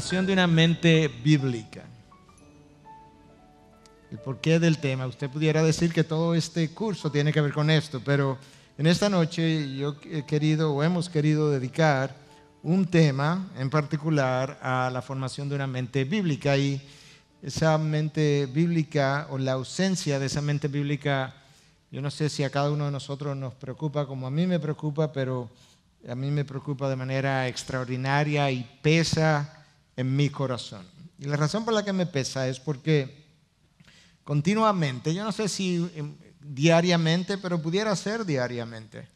formación de una mente bíblica. El porqué del tema. Usted pudiera decir que todo este curso tiene que ver con esto, pero en esta noche yo he querido o hemos querido dedicar un tema en particular a la formación de una mente bíblica y esa mente bíblica o la ausencia de esa mente bíblica, yo no sé si a cada uno de nosotros nos preocupa como a mí me preocupa, pero a mí me preocupa de manera extraordinaria y pesa en mi corazón. Y la razón por la que me pesa es porque continuamente, yo no sé si em, diariamente, pero pudiera ser diariamente,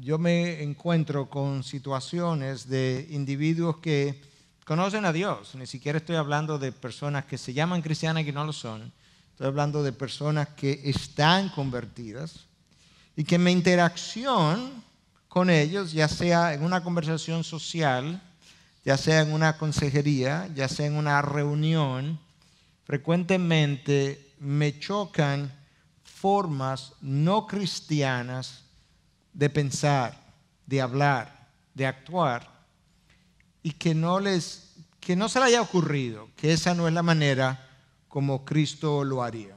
yo me encuentro con situaciones de individuos que conocen a Dios, ni siquiera estoy hablando de personas que se llaman cristianas y que no lo son, estoy hablando de personas que están convertidas y que mi interacción con ellos, ya sea en una conversación social, ya sea en una consejería, ya sea en una reunión, frecuentemente me chocan formas no cristianas de pensar, de hablar, de actuar, y que no les que no se le haya ocurrido que esa no es la manera como Cristo lo haría.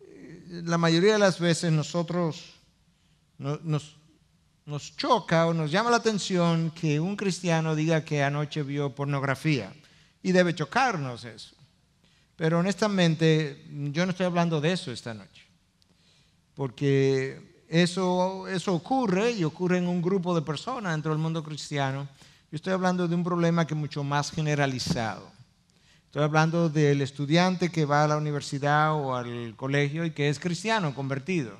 Eh, la mayoría de las veces nosotros nos, nos choca o nos llama la atención que un cristiano diga que anoche vio pornografía. Y debe chocarnos eso. Pero honestamente, yo no estoy hablando de eso esta noche. Porque eso, eso ocurre y ocurre en un grupo de personas dentro del mundo cristiano. Yo estoy hablando de un problema que es mucho más generalizado. Estoy hablando del estudiante que va a la universidad o al colegio y que es cristiano convertido.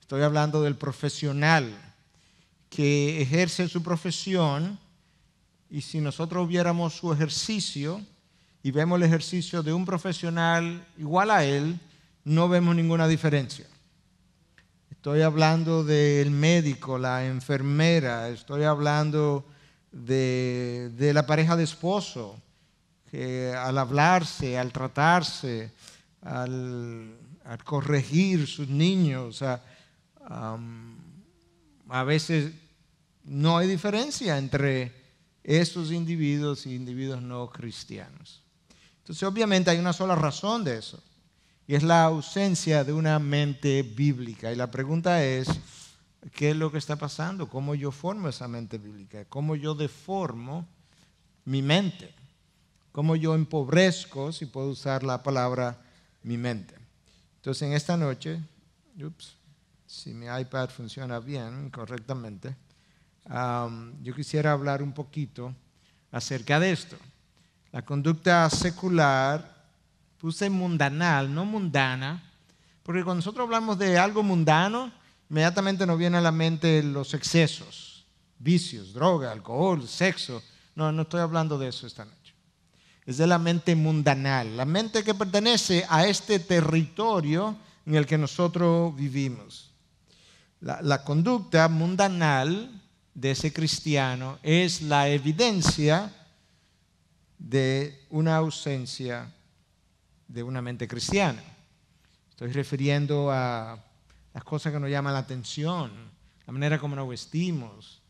Estoy hablando del profesional que ejerce su profesión y si nosotros viéramos su ejercicio y vemos el ejercicio de un profesional igual a él, no vemos ninguna diferencia. Estoy hablando del médico, la enfermera, estoy hablando de, la pareja de esposo, que al hablarse, al tratarse, al, corregir sus niños, a, a veces no hay diferencia entre esos individuos y individuos no cristianos. Entonces, obviamente hay una sola razón de eso, y es la ausencia de una mente bíblica. Y la pregunta es, ¿qué es lo que está pasando? ¿Cómo yo formo esa mente bíblica? ¿Cómo yo deformo mi mente? ¿Cómo yo empobrezco, si puedo usar la palabra, mi mente? Entonces, en esta noche, si mi iPad funciona bien, correctamente, yo quisiera hablar un poquito acerca de esto. La conducta secular, puse mundanal, no mundana, porque cuando nosotros hablamos de algo mundano, inmediatamente nos vienen a la mente los excesos, vicios, droga, alcohol, sexo. No, no estoy hablando de eso esta noche. Es de la mente mundanal, la mente que pertenece a este territorio en el que nosotros vivimos. La, la conducta mundanal de ese cristiano es la evidencia de una ausencia de una mente cristiana. Estoy refiriendo a las cosas que nos llaman la atención, la manera como nos vestimos,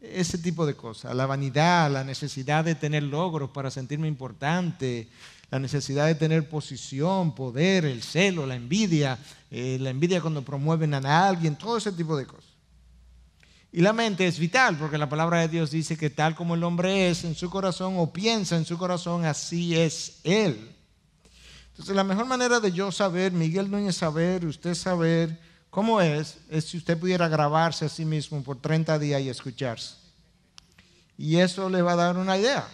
ese tipo de cosas, la vanidad, la necesidad de tener logros para sentirme importante, la necesidad de tener posición, poder, el celo, la envidia, eh, la envidia cuando promueven a alguien, todo ese tipo de cosas. Y la mente es vital porque la palabra de Dios dice que tal como el hombre es en su corazón o piensa en su corazón, así es él. Entonces la mejor manera de yo saber, Miguel Núñez saber, usted saber cómo es, es si usted pudiera grabarse a sí mismo por 30 días y escucharse. Y eso le va a dar una idea.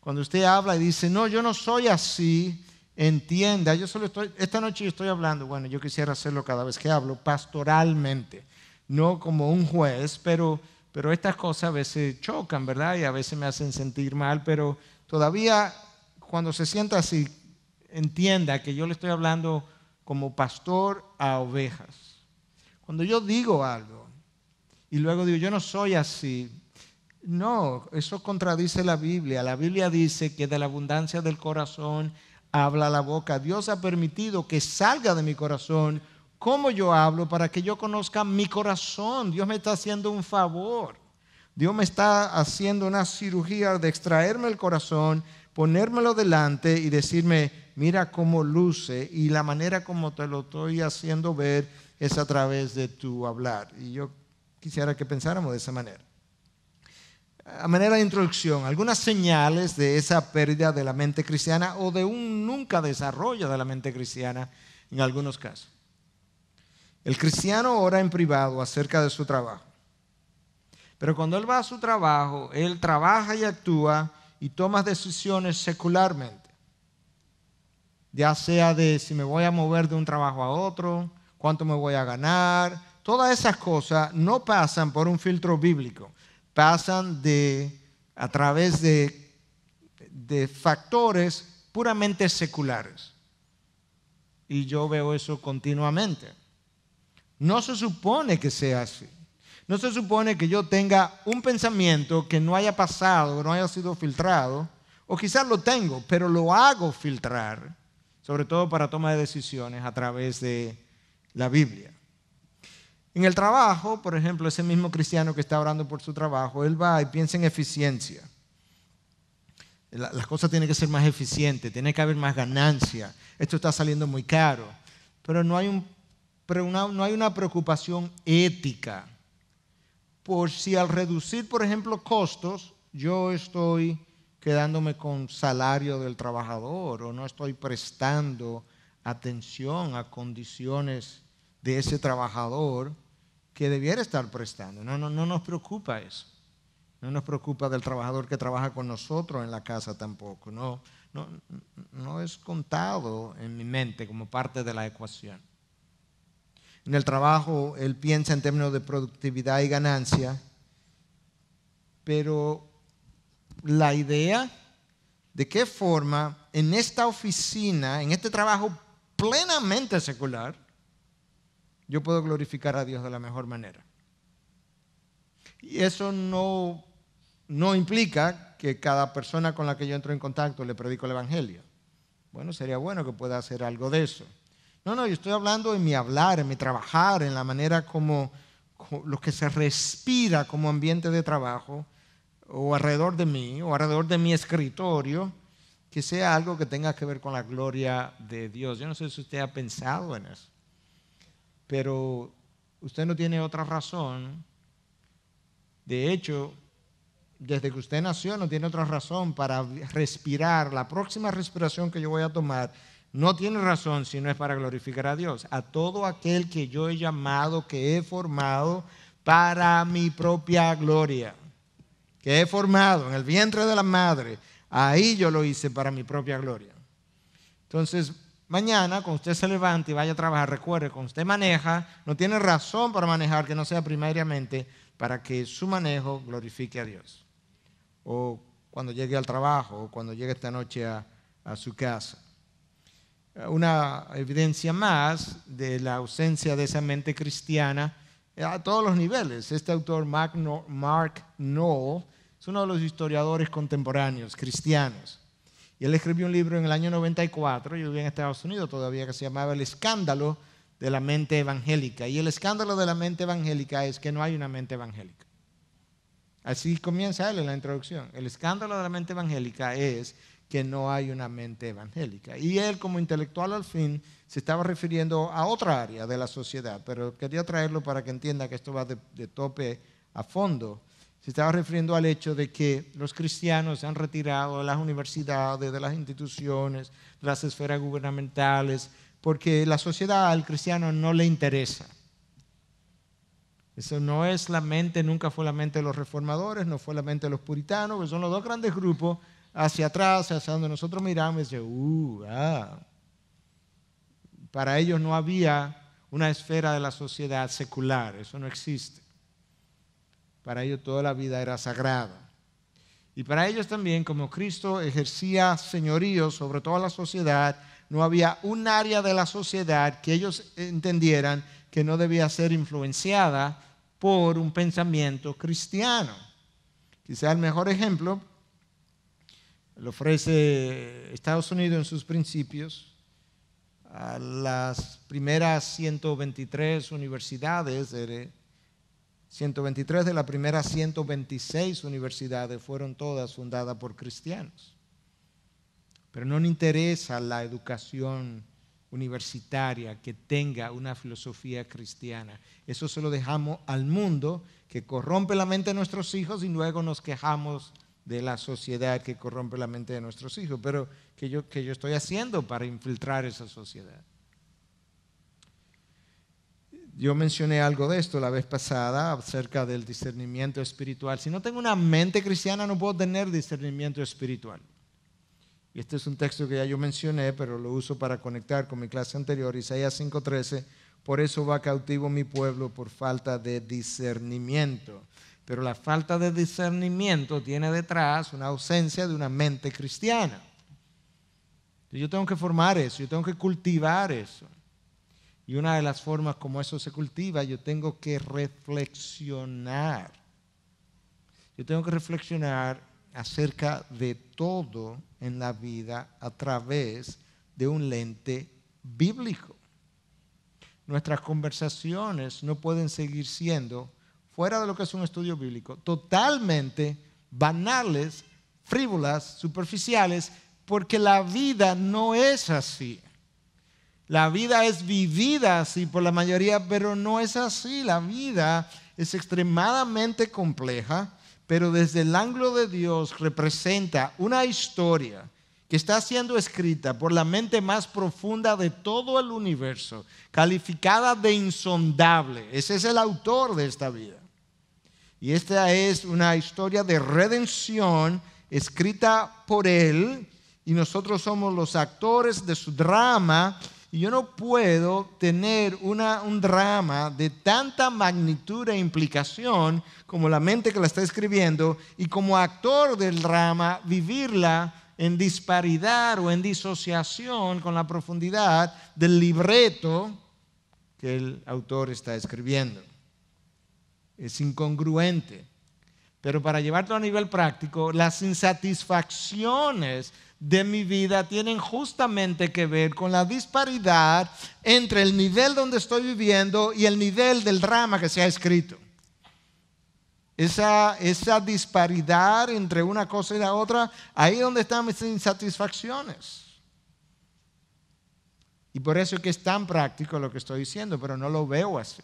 Cuando usted habla y dice, no, yo no soy así, entienda, yo solo estoy, esta noche yo estoy hablando, bueno, yo quisiera hacerlo cada vez que hablo, pastoralmente no como un juez, pero, pero estas cosas a veces chocan, ¿verdad? Y a veces me hacen sentir mal, pero todavía cuando se sienta así, entienda que yo le estoy hablando como pastor a ovejas. Cuando yo digo algo y luego digo, yo no soy así, no, eso contradice la Biblia. La Biblia dice que de la abundancia del corazón habla la boca. Dios ha permitido que salga de mi corazón cómo yo hablo, para que yo conozca mi corazón. Dios me está haciendo un favor. Dios me está haciendo una cirugía de extraerme el corazón, ponérmelo delante y decirme, mira cómo luce y la manera como te lo estoy haciendo ver es a través de tu hablar. Y yo quisiera que pensáramos de esa manera. A manera de introducción, algunas señales de esa pérdida de la mente cristiana o de un nunca desarrollo de la mente cristiana en algunos casos. El cristiano ora en privado acerca de su trabajo. Pero cuando él va a su trabajo, él trabaja y actúa y toma decisiones secularmente. Ya sea de si me voy a mover de un trabajo a otro, cuánto me voy a ganar. Todas esas cosas no pasan por un filtro bíblico. Pasan de, a través de, de factores puramente seculares. Y yo veo eso continuamente. No se supone que sea así. No se supone que yo tenga un pensamiento que no haya pasado, no haya sido filtrado, o quizás lo tengo, pero lo hago filtrar, sobre todo para toma de decisiones a través de la Biblia. En el trabajo, por ejemplo, ese mismo cristiano que está orando por su trabajo, él va y piensa en eficiencia. Las cosas tienen que ser más eficientes, tiene que haber más ganancia. Esto está saliendo muy caro, pero no hay un pero no hay una preocupación ética. Por si al reducir, por ejemplo, costos, yo estoy quedándome con salario del trabajador o no estoy prestando atención a condiciones de ese trabajador que debiera estar prestando. No, no, no nos preocupa eso. No nos preocupa del trabajador que trabaja con nosotros en la casa tampoco. no, no es contado en mi mente como parte de la ecuación. En el trabajo él piensa en términos de productividad y ganancia, pero la idea de qué forma en esta oficina, en este trabajo plenamente secular, yo puedo glorificar a Dios de la mejor manera. Y eso no, no implica que cada persona con la que yo entro en contacto le predico el Evangelio. Bueno, sería bueno que pueda hacer algo de eso. No, no, yo estoy hablando en mi hablar, en mi trabajar, en la manera como, lo que se respira como ambiente de trabajo o alrededor de mí o alrededor de mi escritorio, que sea algo que tenga que ver con la gloria de Dios. Yo no sé si usted ha pensado en eso, pero usted no tiene otra razón. De hecho, desde que usted nació no tiene otra razón para respirar. La próxima respiración que yo voy a tomar no tiene razón si no es para glorificar a Dios. A todo aquel que yo he llamado, que he formado para mi propia gloria, que he formado en el vientre de la madre, ahí yo lo hice para mi propia gloria. Entonces, mañana, cuando usted se levante y vaya a trabajar, recuerde, cuando usted maneja, no tiene razón para manejar que no sea primariamente para que su manejo glorifique a Dios. O cuando llegue al trabajo, o cuando llegue esta noche a, a su casa. Eh, una evidencia más de la ausencia de esa mente cristiana a todos los niveles. Este autor, Mark Knoll, es uno de los historiadores contemporáneos cristianos. Y él escribió un libro en el año 94, yo vivía en Estados Unidos todavía, que se llamaba El escándalo de la mente evangélica. Y el escándalo de la mente evangélica es que no hay una mente evangélica. Así comienza él en la introducción. El escándalo de la mente evangélica es que no hay una mente evangélica. Y él como intelectual al fin se estaba refiriendo a otra área de la sociedad, pero quería traerlo para que entienda que esto va de, tope a fondo. Se estaba refiriendo al hecho de que los cristianos se han retirado de las universidades, de las instituciones, de las esferas gubernamentales, porque la sociedad al cristiano no le interesa. Eso no es la mente, nunca fue la mente de los reformadores, no fue la mente de los puritanos, son los dos grandes grupos hacia atrás, hacia donde nosotros miramos, y dice, uh, ah". Para ellos no había una esfera de la sociedad secular, eso no existe. Para ellos toda la vida era sagrada. Y para ellos también, como Cristo ejercía señorío sobre toda la sociedad, no había un área de la sociedad que ellos entendieran que no debía ser influenciada por un pensamiento cristiano. Quizá el mejor ejemplo lo ofrece Estados Unidos en sus principios a las primeras 123 universidades, 123 eh, de las primeras 126 universidades fueron todas fundadas por cristianos. Pero no nos interesa la educación universitaria que tenga una filosofía cristiana. Eso se lo dejamos al mundo que corrompe la mente de nuestros hijos y luego nos quejamos de la sociedad que corrompe la mente de nuestros hijos, pero que yo, yo estoy haciendo para infiltrar esa sociedad. Yo mencioné algo de esto la vez pasada acerca del discernimiento espiritual. Si no tengo una mente cristiana, no puedo tener discernimiento espiritual. Y este es un texto que ya yo mencioné, pero lo uso para conectar con mi clase anterior, Isaías 5:13. Por eso va cautivo mi pueblo por falta de discernimiento. Pero la falta de discernimiento tiene detrás una ausencia de una mente cristiana. Yo tengo que formar eso, yo tengo que cultivar eso. Y una de las formas como eso se cultiva, yo tengo que reflexionar. Yo tengo que reflexionar acerca de todo en la vida a través de un lente bíblico. Nuestras conversaciones no pueden seguir siendo fuera de lo que es un estudio bíblico, totalmente banales, frívolas, superficiales, porque la vida no es así. La vida es vivida así por la mayoría, pero no es así. La vida es extremadamente compleja, pero desde el ángulo de Dios representa una historia que está siendo escrita por la mente más profunda de todo el universo, calificada de insondable. Ese es el autor de esta vida. Y esta es una historia de redención escrita por Él y nosotros somos los actores de su drama. Y yo no puedo tener un drama de tanta magnitud e implicación como la mente que la está escribiendo y como actor del drama vivirla en disparidad o en disociación con la profundidad del libreto que el autor está escribiendo es incongruente. Pero para llevarlo a nivel práctico, las insatisfacciones de mi vida tienen justamente que ver con la disparidad entre el nivel donde estoy viviendo y el nivel del drama que se ha escrito. Esa, esa disparidad entre una cosa y la otra, ahí es donde están mis insatisfacciones. Y por eso es que es tan práctico lo que estoy diciendo, pero no lo veo así.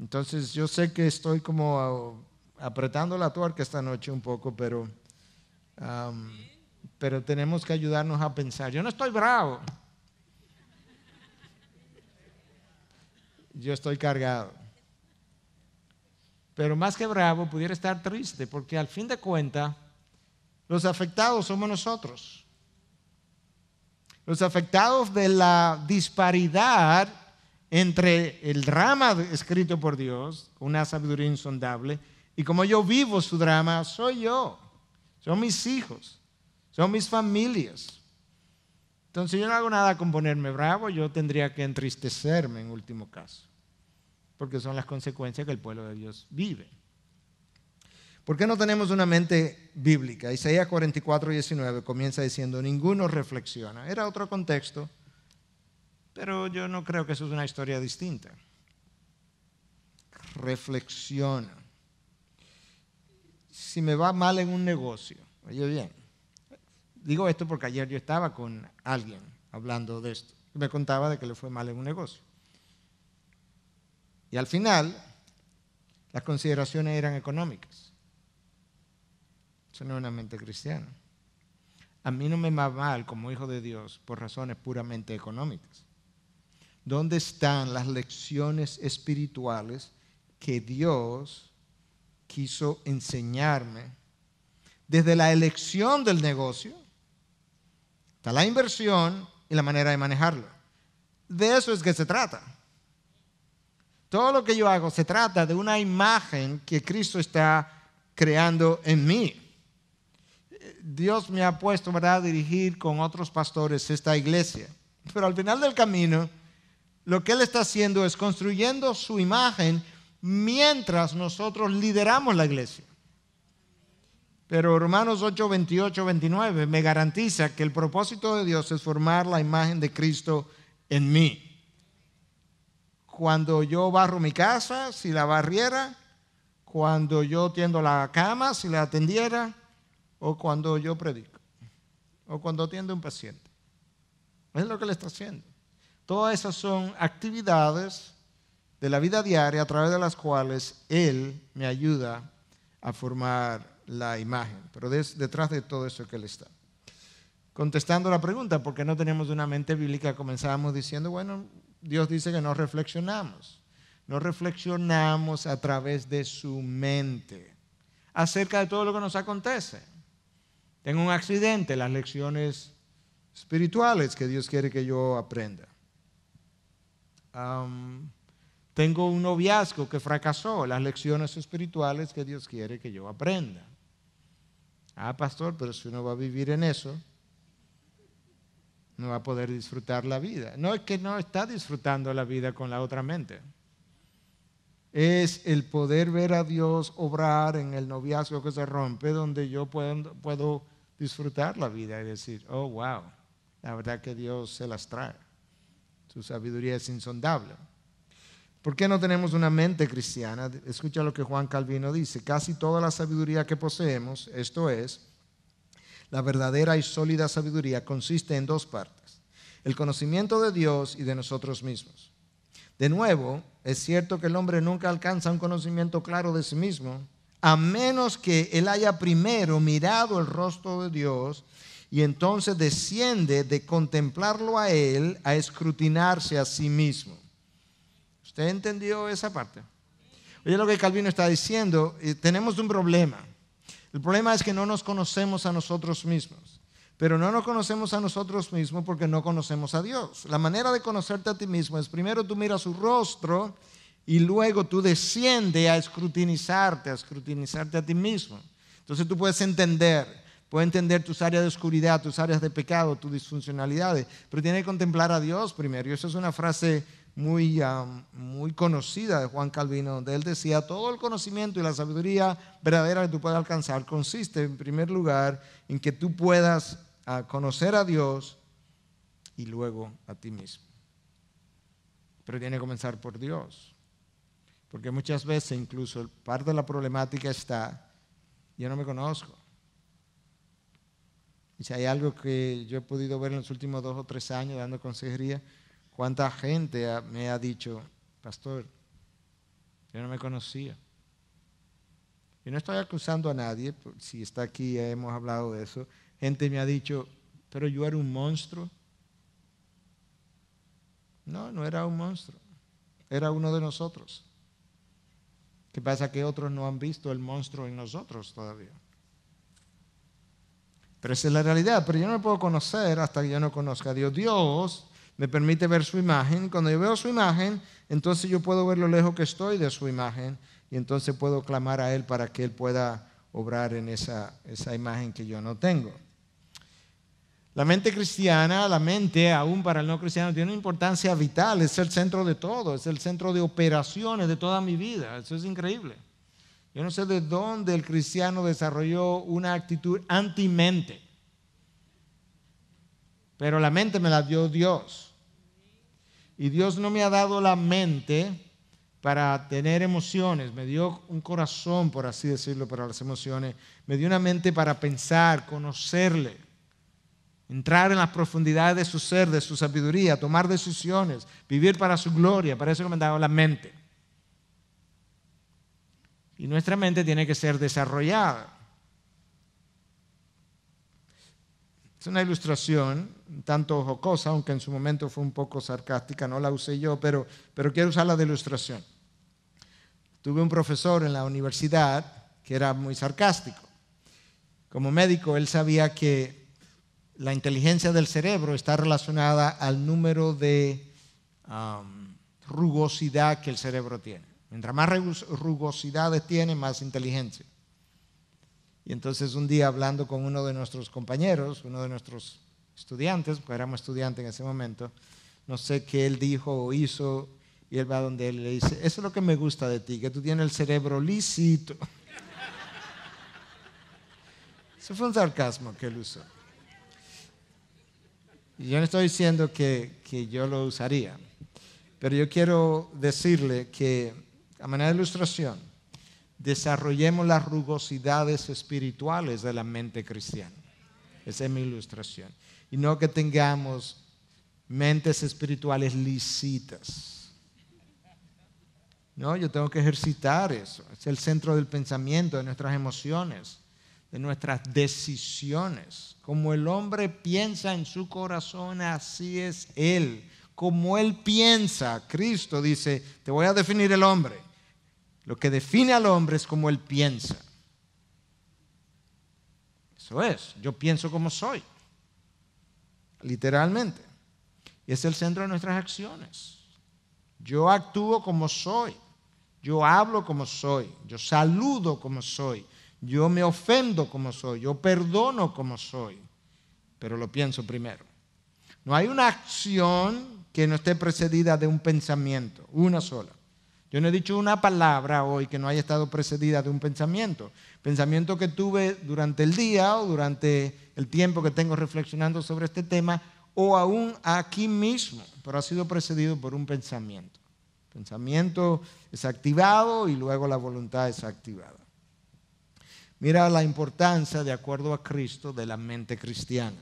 Entonces yo sé que estoy como apretando la tuerca esta noche un poco, pero, pero tenemos que ayudarnos a pensar. Yo no estoy bravo. Yo estoy cargado. Pero más que bravo, pudiera estar triste, porque al fin de cuentas, los afectados somos nosotros. Los afectados de la disparidad entre el drama escrito por Dios, una sabiduría insondable, y como yo vivo su drama, soy yo, son mis hijos, son mis familias. Entonces yo no hago nada con ponerme bravo, yo tendría que entristecerme en último caso, porque son las consecuencias que el pueblo de Dios vive. ¿Por qué no tenemos una mente bíblica? Isaías 44, 19 comienza diciendo, ninguno reflexiona. Era otro contexto, pero yo no creo que eso es una historia distinta. Reflexiona. Si me va mal en un negocio, oye bien, digo esto porque ayer yo estaba con alguien hablando de esto, me contaba de que le fue mal en un negocio. Y al final, las consideraciones eran económicas. Eso no es una mente cristiana. A mí no me va mal como hijo de Dios por razones puramente económicas. ¿Dónde están las lecciones espirituales que Dios quiso enseñarme? Desde la elección del negocio, hasta la inversión y la manera de manejarlo. De eso es que se trata. Todo lo que yo hago se trata de una imagen que Cristo está creando en mí. Dios me ha puesto para dirigir con otros pastores esta iglesia. Pero al final del camino, lo que Él está haciendo es construyendo su imagen mientras nosotros lideramos la iglesia. Pero Romanos 8, 28, 29 me garantiza que el propósito de Dios es formar la imagen de Cristo en mí. Cuando yo barro mi casa, si la barriera, cuando yo tiendo la cama, si la atendiera, o cuando yo predico, o cuando atiendo un paciente. Es lo que le está haciendo. Todas esas son actividades de la vida diaria a través de las cuales Él me ayuda a formar la imagen. Pero detrás de todo eso que Él está. Contestando la pregunta, ¿por qué no tenemos una mente bíblica, comenzábamos diciendo, bueno, Dios dice que no reflexionamos. No reflexionamos a través de su mente acerca de todo lo que nos acontece. Tengo un accidente, las lecciones espirituales que Dios quiere que yo aprenda tengo un noviazgo que fracasó, las lecciones espirituales que Dios quiere que yo aprenda. Ah, pastor, pero si uno va a vivir en eso, no va a poder disfrutar la vida. No es que no está disfrutando la vida con la otra mente. Es el poder ver a Dios obrar en el noviazgo que se rompe, donde yo puedo disfrutar la vida y decir, oh, wow, la verdad que Dios se las trae sabiduría es insondable. ¿Por qué no tenemos una mente cristiana? Escucha lo que Juan Calvino dice. Casi toda la sabiduría que poseemos, esto es, la verdadera y sólida sabiduría, consiste en dos partes. El conocimiento de Dios y de nosotros mismos. De nuevo, es cierto que el hombre nunca alcanza un conocimiento claro de sí mismo, a menos que él haya primero mirado el rostro de Dios y entonces desciende de contemplarlo a Él a escrutinarse a sí mismo. ¿Usted entendió esa parte? Oye lo que Calvino está diciendo, eh, tenemos un problema. El problema es que no nos conocemos a nosotros mismos, pero no nos conocemos a nosotros mismos porque no conocemos a Dios. La manera de conocerte a ti mismo es primero tú miras su rostro y luego tú desciendes a escrutinizarte, a escrutinizarte a ti mismo. Entonces tú puedes entender Puede entender tus áreas de oscuridad, tus áreas de pecado, tus disfuncionalidades, pero tiene que contemplar a Dios primero. Y eso es una frase muy, muy conocida de Juan Calvino, donde él decía, todo el conocimiento y la sabiduría verdadera que tú puedas alcanzar consiste, en primer lugar, en que tú puedas ah, conocer a Dios y luego a ti mismo. Pero tiene que comenzar por Dios, porque muchas veces incluso parte de la problemática está, yo no me conozco. Y si hay algo que yo he podido ver en los últimos dos o tres años dando consejería, cuánta gente me ha dicho, pastor, yo no me conocía. Y no estoy acusando a nadie, si está aquí hemos hablado de eso. Gente me ha dicho, pero yo era un monstruo. No, no era un monstruo, era uno de nosotros. ¿Qué pasa? Que otros no han visto el monstruo en nosotros todavía. Pero esa es la realidad. Pero yo no me puedo conocer hasta que yo no conozca a Dios. Dios me permite ver su imagen. Cuando yo veo su imagen, entonces yo puedo ver lo lejos que estoy de su imagen y entonces puedo clamar a Él para que Él pueda obrar en esa, esa imagen que yo no tengo. La mente cristiana, la mente aún para el no cristiano, tiene una importancia vital, es el centro de todo, es el centro de operaciones de toda mi vida, eso es increíble. Yo no sé de dónde el cristiano desarrolló una actitud anti-mente. Pero la mente me la dio Dios. Y Dios no me ha dado la mente para tener emociones, me dio un corazón, por así decirlo, para las emociones, me dio una mente para pensar, conocerle, entrar en las profundidades de su ser, de su sabiduría, tomar decisiones, vivir para su gloria, para eso me ha dado la mente. Y nuestra mente tiene que ser desarrollada. Es una ilustración tanto jocosa, aunque en su momento fue un poco sarcástica, no la usé yo, pero, pero quiero usarla de ilustración. Tuve un profesor en la universidad que era muy sarcástico. Como médico, él sabía que la inteligencia del cerebro está relacionada al número de rugosidad que el cerebro tiene. Mientras más rugosidades tiene, más inteligencia. Y entonces un día hablando con uno de nuestros compañeros, uno de nuestros estudiantes, porque éramos estudiantes en ese momento, no sé qué él dijo o hizo, y él va donde él le dice, eso es lo que me gusta de ti, que tú tienes el cerebro lícito. Eso fue un sarcasmo que él usó. Y yo no estoy diciendo que yo lo usaría, pero yo quiero decirle que a manera de ilustración, desarrollemos las rugosidades espirituales de la mente cristiana. Esa es mi ilustración. Y no que tengamos mentes espirituales lisitas. No, yo tengo que ejercitar eso. Es el centro del pensamiento, de nuestras emociones, de nuestras decisiones. Como el hombre piensa en su corazón, así es él. Como él piensa, Cristo dice, te voy a definir el hombre lo que define al hombre es cómo él piensa. Eso es, yo pienso como soy, literalmente. Y es el centro de nuestras acciones. Yo actúo como soy, yo hablo como soy, yo saludo como soy, yo me ofendo como soy, yo perdono como soy, pero lo pienso primero. No hay una acción que no esté precedida de un pensamiento, una sola. Yo no he dicho una palabra hoy que no haya estado precedida de un pensamiento. Pensamiento que tuve durante el día o durante el tiempo que tengo reflexionando sobre este tema o aún aquí mismo, pero ha sido precedido por un pensamiento. Pensamiento es activado y luego la voluntad es activada. Mira la importancia, de acuerdo a Cristo, de la mente cristiana.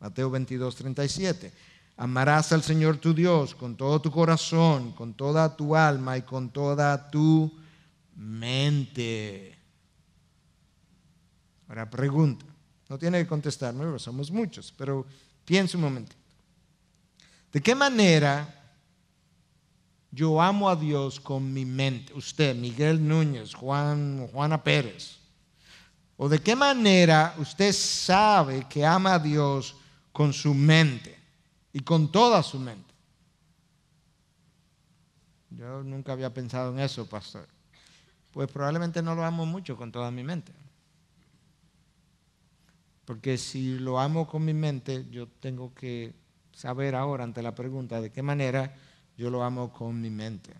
Mateo 22, 37. Amarás al Señor tu Dios con todo tu corazón, con toda tu alma y con toda tu mente. Ahora pregunta. No tiene que contestarme, pero somos muchos, pero piense un momento. ¿De qué manera yo amo a Dios con mi mente? Usted, Miguel Núñez, Juan, Juana Pérez. ¿O de qué manera usted sabe que ama a Dios con su mente? y con toda su mente. Yo nunca había pensado en eso, pastor. Pues probablemente no lo amo mucho con toda mi mente. Porque si lo amo con mi mente, yo tengo que saber ahora ante la pregunta de qué manera yo lo amo con mi mente.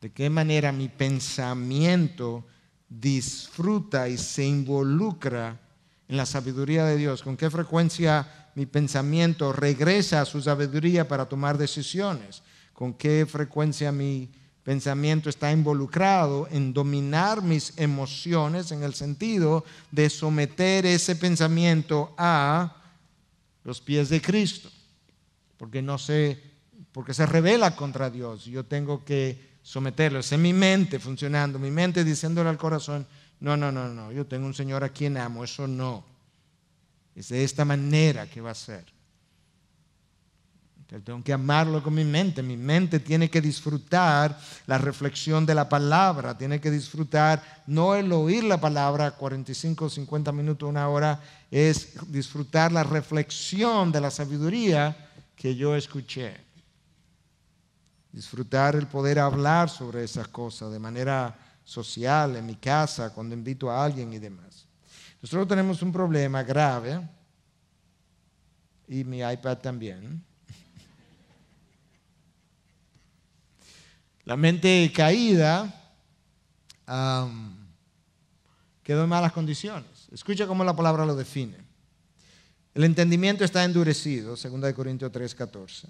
De qué manera mi pensamiento disfruta y se involucra en la sabiduría de Dios. Con qué frecuencia mi pensamiento regresa a su sabiduría para tomar decisiones, con qué frecuencia mi pensamiento está involucrado en dominar mis emociones en el sentido de someter ese pensamiento a los pies de Cristo, porque no sé, porque se revela contra Dios, yo tengo que someterlo, es en mi mente funcionando, mi mente diciéndole al corazón, no, no, no, no, yo tengo un Señor a quien amo, eso no. Es de esta manera que va a ser. Entonces tengo que amarlo con mi mente. Mi mente tiene que disfrutar la reflexión de la palabra. Tiene que disfrutar no el oír la palabra 45, 50 minutos, una hora. Es disfrutar la reflexión de la sabiduría que yo escuché. Disfrutar el poder hablar sobre esas cosas de manera social, en mi casa, cuando invito a alguien y demás. Nosotros tenemos un problema grave y mi iPad también. La mente caída quedó en malas condiciones. Escucha cómo la palabra lo define. El entendimiento está endurecido, 2 Corintios 3.14.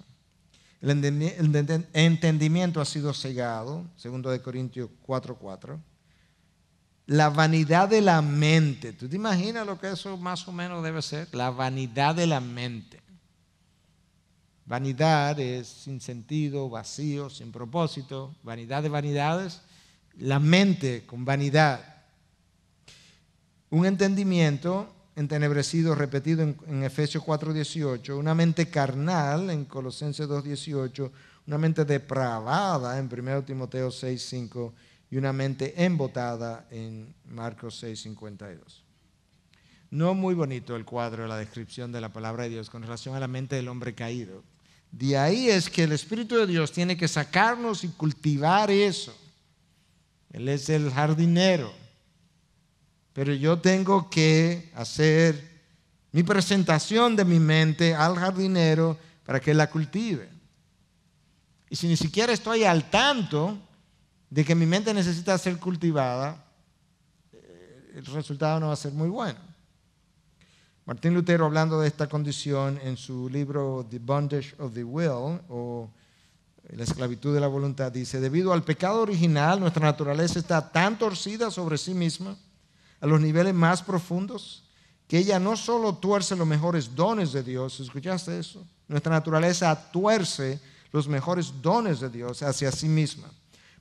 El entendimiento ha sido cegado, 2 Corintios 4.4. La vanidad de la mente. ¿Tú te imaginas lo que eso más o menos debe ser? La vanidad de la mente. Vanidad es sin sentido, vacío, sin propósito. Vanidad de vanidades. La mente con vanidad. Un entendimiento entenebrecido, repetido en, Efesios 4.18, una mente carnal en Colosenses 2.18, una mente depravada en 1 Timoteo 6.5 y una mente embotada en Marcos 6:52. No muy bonito el cuadro, la descripción de la palabra de Dios con relación a la mente del hombre caído. De ahí es que el Espíritu de Dios tiene que sacarnos y cultivar eso. Él es el jardinero. Pero yo tengo que hacer mi presentación de mi mente al jardinero para que la cultive. Y si ni siquiera estoy al tanto, de que mi mente necesita ser cultivada, eh, el resultado no va a ser muy bueno. Martín Lutero, hablando de esta condición en su libro The Bondage of the Will o La esclavitud de la voluntad, dice, debido al pecado original, nuestra naturaleza está tan torcida sobre sí misma, a los niveles más profundos, que ella no solo tuerce los mejores dones de Dios, ¿escuchaste eso? Nuestra naturaleza tuerce los mejores dones de Dios hacia sí misma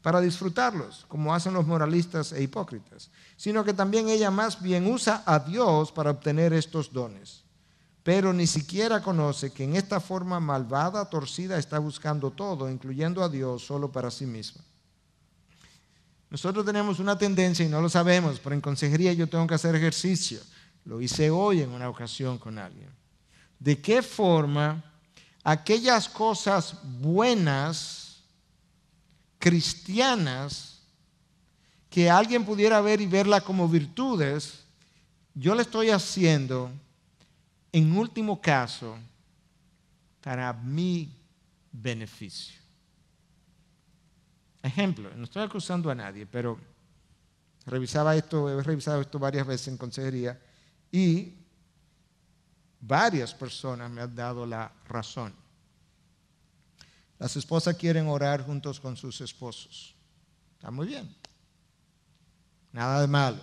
para disfrutarlos, como hacen los moralistas e hipócritas, sino que también ella más bien usa a Dios para obtener estos dones. Pero ni siquiera conoce que en esta forma malvada, torcida, está buscando todo, incluyendo a Dios, solo para sí misma. Nosotros tenemos una tendencia y no lo sabemos, pero en consejería yo tengo que hacer ejercicio. Lo hice hoy en una ocasión con alguien. ¿De qué forma aquellas cosas buenas cristianas que alguien pudiera ver y verla como virtudes, yo la estoy haciendo, en último caso, para mi beneficio. Ejemplo, no estoy acusando a nadie, pero revisaba esto, he revisado esto varias veces en consejería y varias personas me han dado la razón. Las esposas quieren orar juntos con sus esposos. Está muy bien. Nada de malo.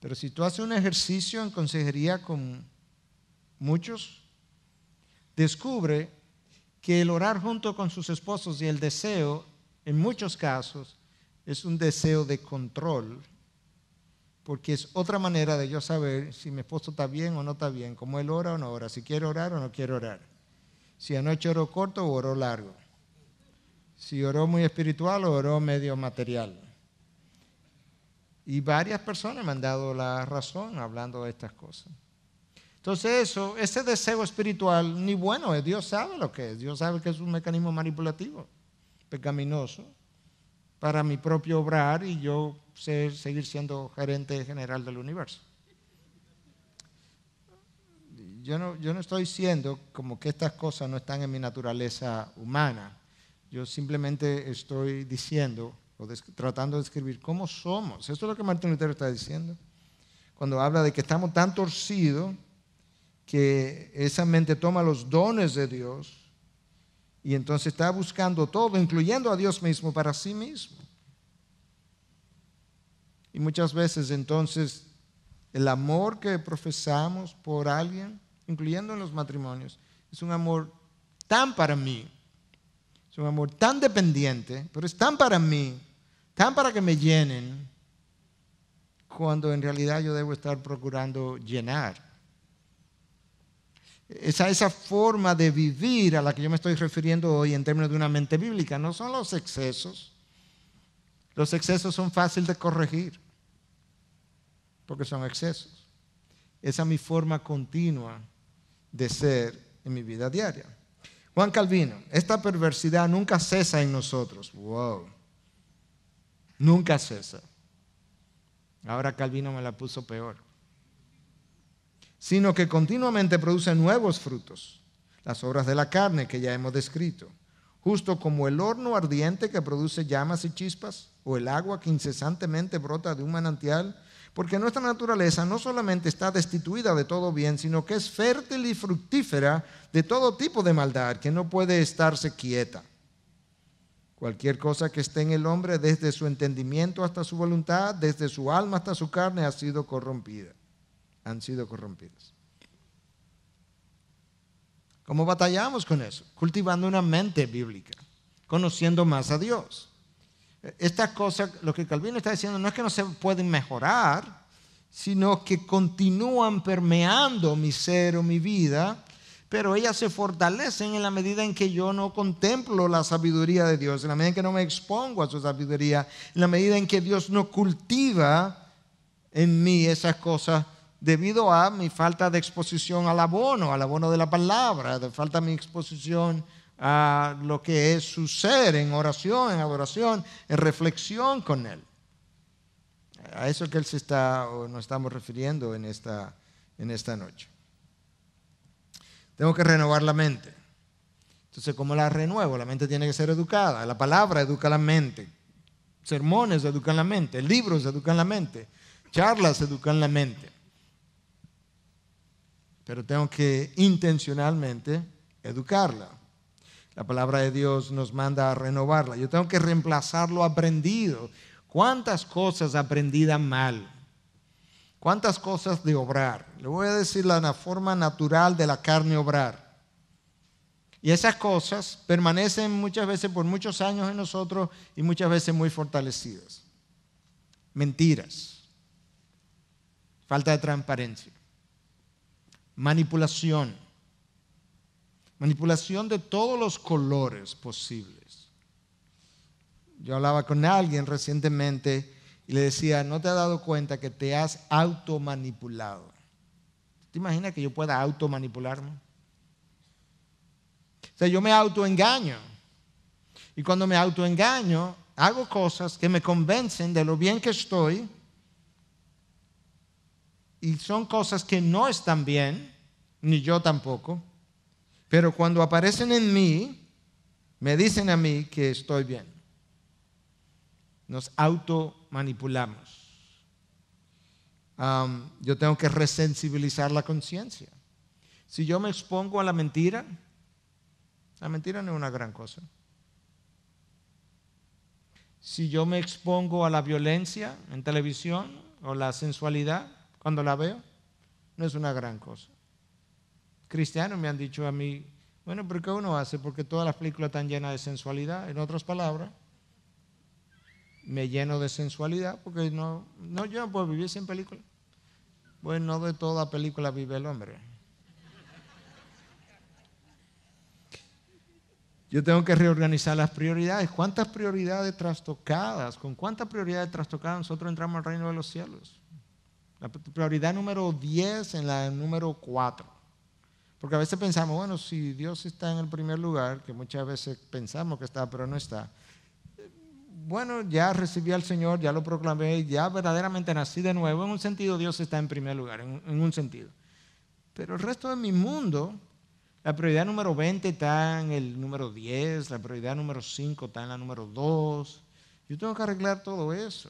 Pero si tú haces un ejercicio en consejería con muchos, descubre que el orar junto con sus esposos y el deseo, en muchos casos, es un deseo de control, porque es otra manera de yo saber si mi esposo está bien o no está bien, cómo él ora o no ora, si quiere orar o no quiere orar. Si anoche oró corto o oró largo. Si oró muy espiritual o oró medio material. Y varias personas me han dado la razón hablando de estas cosas. Entonces eso, ese deseo espiritual, ni bueno, eh, Dios sabe lo que es. Dios sabe que es un mecanismo manipulativo, pecaminoso, para mi propio obrar y yo seguir siendo gerente general del universo yo no, estoy diciendo como que estas cosas no están en mi naturaleza humana. Yo simplemente estoy diciendo o tratando de describir cómo somos. ¿Esto es lo que Martín Lutero está diciendo. Cuando habla de que estamos tan torcidos que esa mente toma los dones de Dios y entonces está buscando todo, incluyendo a Dios mismo, para sí mismo. Y muchas veces entonces el amor que profesamos por alguien incluyendo en los matrimonios, es un amor tan para mí, es un amor tan dependiente, pero es tan para mí, tan para que me llenen, cuando en realidad yo debo estar procurando llenar. Esa, forma de vivir a la que yo me estoy refiriendo hoy en términos de una mente bíblica, no son los excesos. Los excesos son fáciles de corregir, porque son excesos. Esa es mi forma continua de ser en mi vida diaria. Juan Calvino, esta perversidad nunca cesa en nosotros. Wow. Nunca cesa. Ahora Calvino me la puso peor. Sino que continuamente produce nuevos frutos, las obras de la carne que ya hemos descrito, justo como el horno ardiente que produce llamas y chispas, o el agua que incesantemente brota de un manantial porque nuestra naturaleza no solamente está destituida de todo bien, sino que es fértil y fructífera de todo tipo de maldad, que no puede estarse quieta. Cualquier cosa que esté en el hombre, desde su entendimiento hasta su voluntad, desde su alma hasta su carne, ha sido corrompida. Han sido corrompidas. ¿Cómo batallamos con eso? Cultivando una mente bíblica, conociendo más a Dios estas cosas, lo que Calvino está diciendo, no es que no se pueden mejorar, sino que continúan permeando mi ser o mi vida, pero ellas se fortalecen en la medida en que yo no contemplo la sabiduría de Dios, en la medida en que no me expongo a su sabiduría, en la medida en que Dios no cultiva en mí esas cosas debido a mi falta de exposición al abono, al abono de la palabra, de falta de mi exposición a lo que es su ser en oración, en adoración, en reflexión con Él. A eso que Él se está o nos estamos refiriendo en esta, en esta noche. Tengo que renovar la mente. Entonces, ¿cómo la renuevo? La mente tiene que ser educada. La palabra educa la mente. Sermones educan la mente. Libros educan la mente. Charlas educan la mente. Pero tengo que intencionalmente educarla. La palabra de Dios nos manda a renovarla. Yo tengo que reemplazar lo aprendido. ¿Cuántas cosas aprendidas mal? ¿Cuántas cosas de obrar? Le voy a decir la forma natural de la carne obrar. Y esas cosas permanecen muchas veces por muchos años en nosotros y muchas veces muy fortalecidas. Mentiras, falta de transparencia, manipulación, Manipulación de todos los colores posibles. Yo hablaba con alguien recientemente y le decía, ¿no te has dado cuenta que te has automanipulado? ¿Te imaginas que yo pueda automanipularme? O sea, yo me autoengaño. Y cuando me autoengaño, hago cosas que me convencen de lo bien que estoy y son cosas que no están bien, ni yo tampoco. Pero cuando aparecen en mí, me dicen a mí que estoy bien. Nos automanipulamos. manipulamos. yo tengo que resensibilizar la conciencia. Si yo me expongo a la mentira, la mentira no es una gran cosa. Si yo me expongo a la violencia en televisión o la sensualidad cuando la veo, no es una gran cosa cristianos me han dicho a mí, bueno, ¿por qué uno hace? Porque todas las películas están llenas de sensualidad. En otras palabras, me lleno de sensualidad porque no, no yo no puedo vivir sin película. Bueno, no de toda película vive el hombre. Yo tengo que reorganizar las prioridades. ¿Cuántas prioridades trastocadas? ¿Con cuántas prioridades trastocadas nosotros entramos al reino de los cielos? La prioridad número 10 en la número 4. Porque a veces pensamos, bueno, si Dios está en el primer lugar, que muchas veces pensamos que está, pero no está. Bueno, ya recibí al Señor, ya lo proclamé, ya verdaderamente nací de nuevo. En un sentido, Dios está en primer lugar, en un sentido. Pero el resto de mi mundo, la prioridad número 20 está en el número 10, la prioridad número 5 está en la número 2. Yo tengo que arreglar todo eso.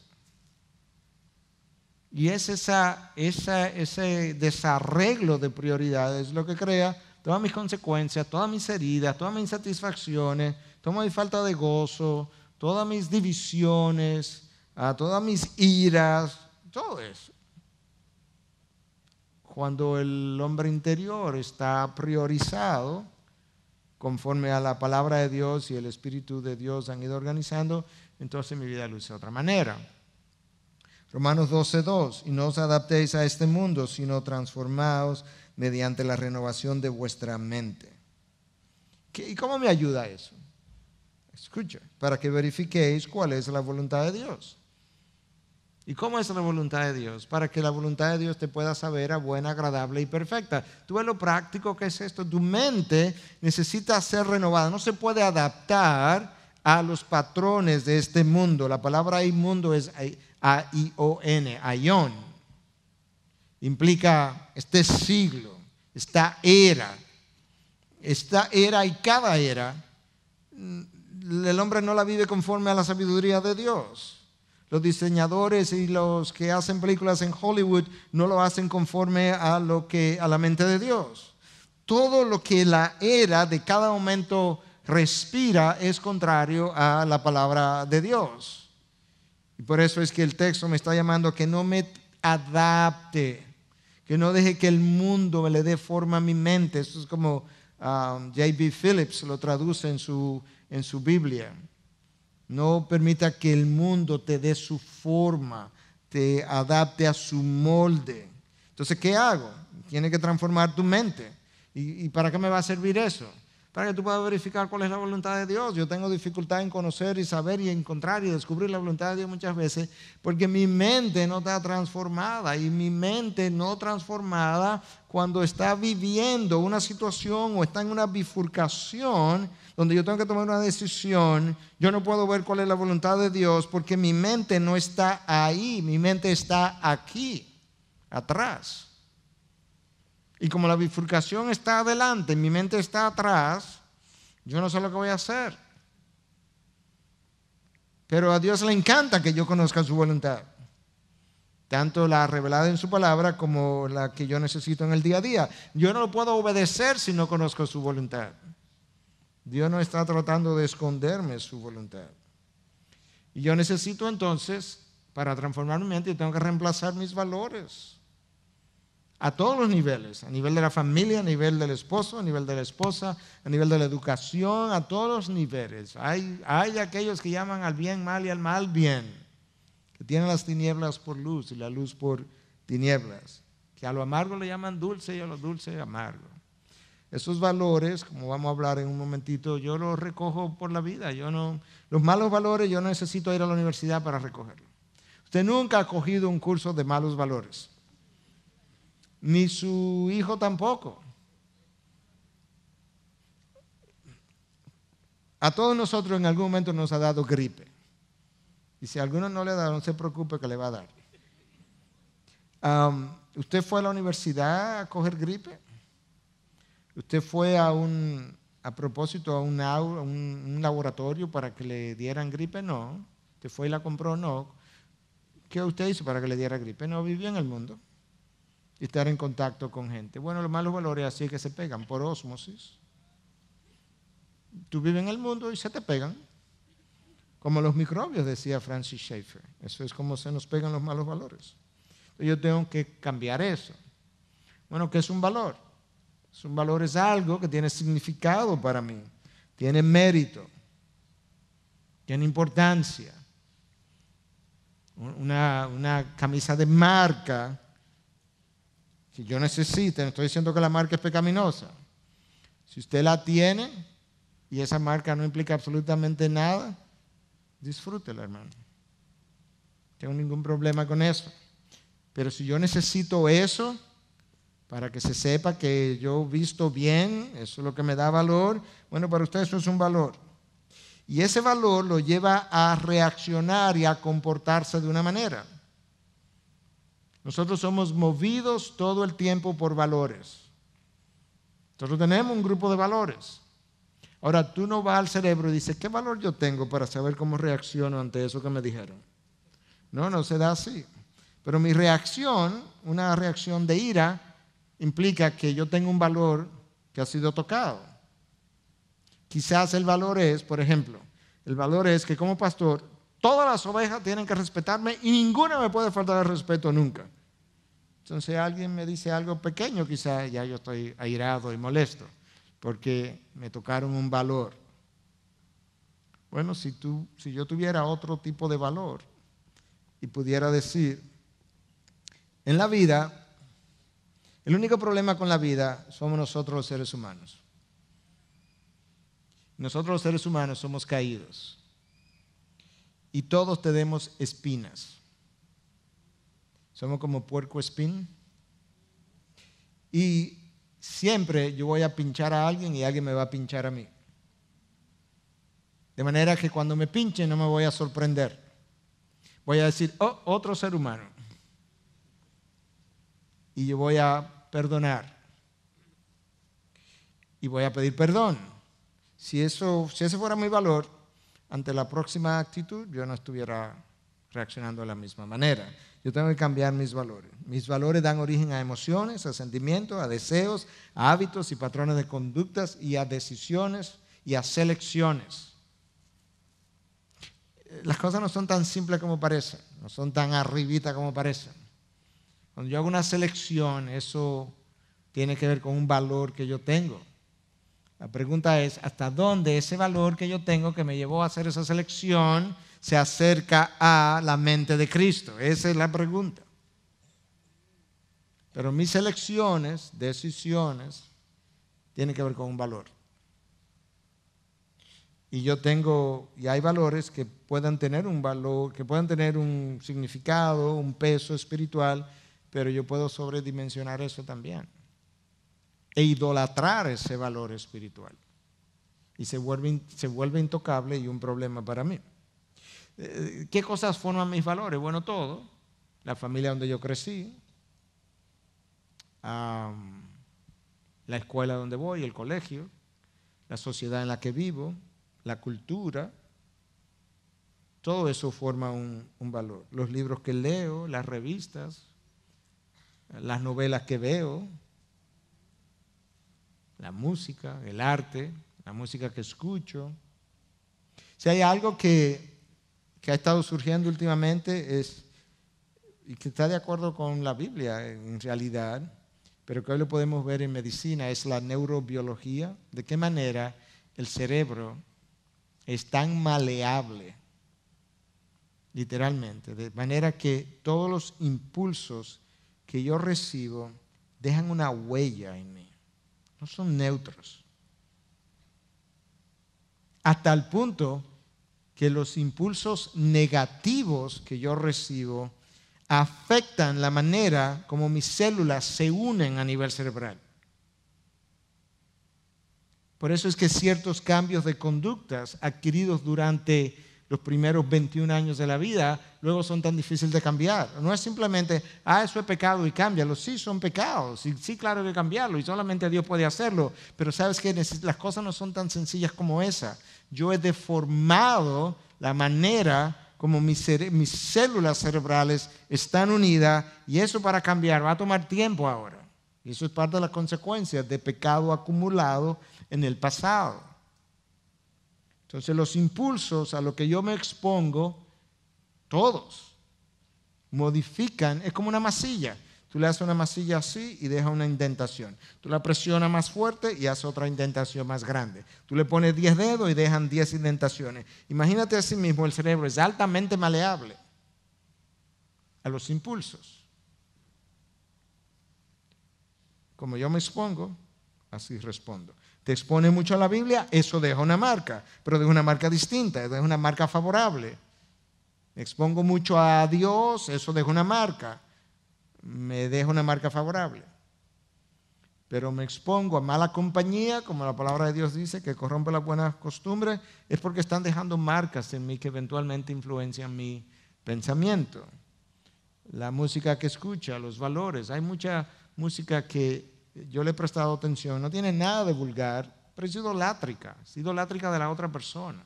Y es esa, ese desarreglo de prioridades lo que crea todas mis consecuencias, todas mis heridas, todas mis insatisfacciones, toda mi falta de gozo, todas mis divisiones, ah, todas mis iras, todo eso. Cuando el hombre interior está priorizado, conforme a la palabra de Dios y el Espíritu de Dios han ido organizando, entonces mi vida luce de otra manera. Romanos 12:2, y no os adaptéis a este mundo, sino transformaos mediante la renovación de vuestra mente. ¿Y cómo me ayuda eso? Escucha, para que verifiquéis cuál es la voluntad de Dios. ¿Y cómo es la voluntad de Dios? Para que la voluntad de Dios te pueda saber a buena, agradable y perfecta. Tú ves lo práctico que es esto. Tu mente necesita ser renovada. No se puede adaptar a los patrones de este mundo. La palabra mundo es A-I-O-N, Aion. Implica este siglo, esta era. Esta era y cada era, mm, el hombre no la vive conforme a la sabiduría de Dios. Los diseñadores y los que hacen películas en Hollywood no lo hacen conforme a lo que a la mente de Dios. Todo lo que la era de cada momento respira es contrario a la palabra de Dios. Y por eso es que el texto me está llamando a que no me adapte, que no deje que el mundo me le dé forma a mi mente. Esto es como um, J.B. Phillips lo traduce en su, en su Biblia. No permita que el mundo te dé su forma, te adapte a su molde. Entonces, ¿qué hago? Tiene que transformar tu mente. ¿Y para qué me va a servir eso? para que tú puedas verificar cuál es la voluntad de Dios. Yo tengo dificultad en conocer y saber y encontrar y descubrir la voluntad de Dios muchas veces porque mi mente no está transformada y mi mente no transformada cuando está viviendo una situación o está en una bifurcación donde yo tengo que tomar una decisión, yo no puedo ver cuál es la voluntad de Dios porque mi mente no está ahí, mi mente está aquí, atrás. Y como la bifurcación está adelante, mi mente está atrás, yo no sé lo que voy a hacer. Pero a Dios le encanta que yo conozca su voluntad, tanto la revelada en su palabra como la que yo necesito en el día a día. Yo no lo puedo obedecer si no conozco su voluntad. Dios no está tratando de esconderme su voluntad. Y yo necesito entonces, para transformar mi mente, tengo que reemplazar mis valores a todos los niveles, a nivel de la familia, a nivel del esposo, a nivel de la esposa, a nivel de la educación, a todos los niveles. Hay, aquellos que llaman al bien mal y al mal bien, que tienen las tinieblas por luz y la luz por tinieblas, que a lo amargo le llaman dulce y a lo dulce amargo. Esos valores, como vamos a hablar en un momentito, yo los recojo por la vida. Yo no, los malos valores yo no necesito ir a la universidad para recogerlos. Usted nunca ha cogido un curso de malos valores ni su hijo tampoco. A todos nosotros en algún momento nos ha dado gripe. Y si a alguno no le dado no se preocupe que le va a dar. ¿Usted fue a la universidad a coger gripe? ¿Usted fue a un, a propósito, a un, laboratorio para que le dieran gripe? No. ¿Usted fue y la compró? No. ¿Qué usted hizo para que le diera gripe? No, vivía en el mundo y estar en contacto con gente. Bueno, los malos valores así es que se pegan por ósmosis. Tú vives en el mundo y se te pegan. Como los microbios, decía Francis Schaeffer. Eso es como se nos pegan los malos valores. yo tengo que cambiar eso. Bueno, ¿qué es un valor? un valor es algo que tiene significado para mí, tiene mérito, tiene importancia. Una, una camisa de marca si yo necesito, no estoy diciendo que la marca es pecaminosa. Si usted la tiene y esa marca no implica absolutamente nada, disfrútela, hermano. tengo ningún problema con eso. Pero si yo necesito eso, para que se sepa que yo visto bien, eso es lo que me da valor. Bueno, para usted eso es un valor. Y ese valor lo lleva a reaccionar y a comportarse de una manera. Nosotros somos movidos todo el tiempo por valores. Nosotros tenemos un grupo de valores. Ahora, tú no vas al cerebro y dices, ¿qué valor yo tengo para saber cómo reacciono ante eso que me dijeron? No, no se da así. Pero mi reacción, una reacción de ira, implica que yo tengo un valor que ha sido tocado. Quizás el valor es, por ejemplo, el valor es que como pastor Todas las ovejas tienen que respetarme y ninguna me puede faltar el respeto nunca. Entonces alguien me dice algo pequeño, quizás ya yo estoy airado y molesto, porque me tocaron un valor. Bueno, si, tú, si yo tuviera otro tipo de valor y pudiera decir, en la vida, el único problema con la vida somos nosotros los seres humanos. Nosotros los seres humanos somos caídos y todos tenemos espinas. Somos como puerco espín. Y siempre yo voy a pinchar a alguien y alguien me va a pinchar a mí. De manera que cuando me pinche no me voy a sorprender. Voy a decir, oh, otro ser humano. Y yo voy a perdonar. Y voy a pedir perdón. Si, eso, si ese fuera mi valor, ante la próxima actitud yo no estuviera reaccionando de la misma manera. Yo tengo que cambiar mis valores. Mis valores dan origen a emociones, a sentimientos, a deseos, a hábitos y patrones de conductas y a decisiones y a selecciones. Eh, las cosas no son tan simples como parecen, no son tan arribita como parecen. Cuando yo hago una selección, eso tiene que ver con un valor que yo tengo. La pregunta es, ¿hasta dónde ese valor que yo tengo que me llevó a hacer esa selección se acerca a la mente de Cristo? Esa es la pregunta. Pero mis elecciones, decisiones, tienen que ver con un valor. Y yo tengo, y hay valores que puedan tener un valor, que puedan tener un significado, un peso espiritual, pero yo puedo sobredimensionar eso también e idolatrar ese valor espiritual. Y se vuelve, se vuelve intocable y un problema para mí. Eh, ¿Qué cosas forman mis valores? Bueno, todo. La familia donde yo crecí, la escuela donde voy, el colegio, la sociedad en la que vivo, la cultura, todo eso forma un, valor. Los libros que leo, las revistas, las novelas que veo, la música, el arte, la música que escucho. Si hay algo que, ha estado surgiendo últimamente es, y que está de acuerdo con la Biblia en realidad, pero que hoy lo podemos ver en medicina, es la neurobiología, de qué manera el cerebro es tan maleable, literalmente, de manera que todos los impulsos que yo recibo dejan una huella en mí no son neutros. Hasta el punto que los impulsos negativos que yo recibo afectan la manera como mis células se unen a nivel cerebral. Por eso es que ciertos cambios de conductas adquiridos durante los primeros 21 años de la vida, luego son tan difíciles de cambiar. No es simplemente, ah, eso es pecado y cámbialo. Sí, son pecados, y sí, claro que cambiarlo, y solamente Dios puede hacerlo. Pero sabes que las cosas no son tan sencillas como esa. Yo he deformado la manera como mis, mis células cerebrales están unidas, y eso para cambiar va a tomar tiempo ahora. Y eso es parte de las consecuencias de pecado acumulado en el pasado. Entonces los impulsos a lo que yo me expongo, todos, modifican, es como una masilla. Tú le haces una masilla así y deja una indentación. Tú la presionas más fuerte y haces otra indentación más grande. Tú le pones 10 dedos y dejan 10 indentaciones. Imagínate a sí mismo, el cerebro es altamente maleable a los impulsos. Como yo me expongo, así respondo te expone mucho a la Biblia, eso deja una marca, pero deja una marca distinta, es una marca favorable. Me expongo mucho a Dios, eso deja una marca, me deja una marca favorable. Pero me expongo a mala compañía, como la palabra de Dios dice, que corrompe las buenas costumbres, es porque están dejando marcas en mí que eventualmente influencian mi pensamiento. La música que escucha, los valores, hay mucha música que yo le he prestado atención, no tiene nada de vulgar, pero es idolátrica, es idolátrica de la otra persona.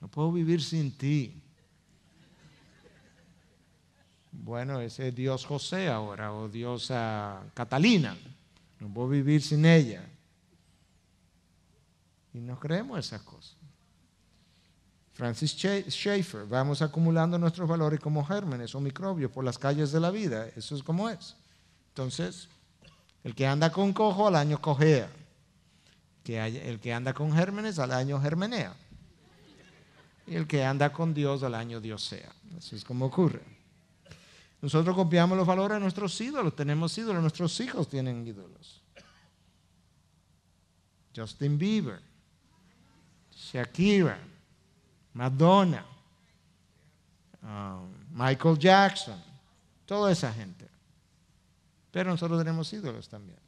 No puedo vivir sin ti. Bueno, ese es Dios José ahora, o Diosa ah, Catalina. No puedo vivir sin ella. Y no creemos esas cosas. Francis Schaeffer, vamos acumulando nuestros valores como gérmenes o microbios por las calles de la vida. Eso es como es. Entonces, el que anda con cojo al año cojea. El que anda con gérmenes al año germenea. Y el que anda con Dios al año Dios sea. Así es como ocurre. Nosotros copiamos los valores de nuestros ídolos, tenemos ídolos, nuestros hijos tienen ídolos. Justin Bieber, Shakira, Madonna, um, Michael Jackson, toda esa gente. Pero nosotros tenemos ídolos también.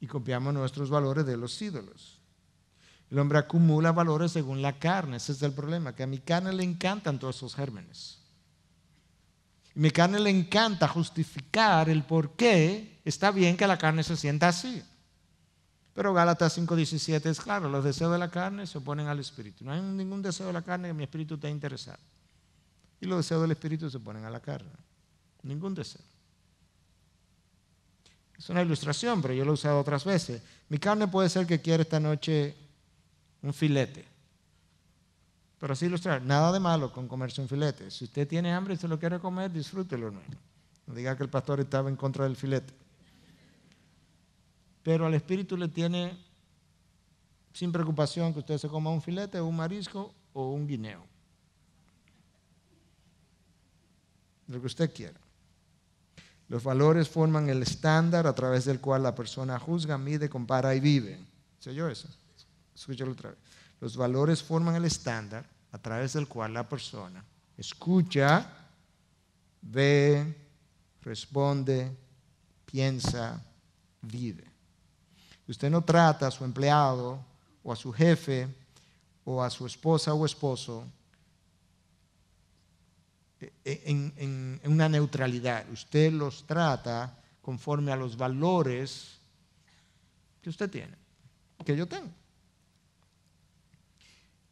Y copiamos nuestros valores de los ídolos. El hombre acumula valores según la carne. Ese es el problema, que a mi carne le encantan todos esos gérmenes. Y a mi carne le encanta justificar el por qué está bien que la carne se sienta así. Pero Gálatas 5:17 es claro, los deseos de la carne se oponen al espíritu. No hay ningún deseo de la carne que mi espíritu esté interesado. Y los deseos del espíritu se oponen a la carne. Ningún deseo. Es una ilustración, pero yo lo he usado otras veces. Mi carne puede ser que quiera esta noche un filete. Pero así ilustrar, nada de malo con comerse un filete. Si usted tiene hambre y se lo quiere comer, disfrútelo, hermano. No diga que el pastor estaba en contra del filete. Pero al espíritu le tiene sin preocupación que usted se coma un filete, un marisco o un guineo. Lo que usted quiera. Los valores forman el estándar a través del cual la persona juzga, mide, compara y vive. ¿Se oyó eso? Escúchalo otra vez. Los valores forman el estándar a través del cual la persona escucha, ve, responde, piensa, vive. Usted no trata a su empleado o a su jefe o a su esposa o esposo eh, en, una neutralidad. Usted los trata conforme a los valores que usted tiene, que yo tengo.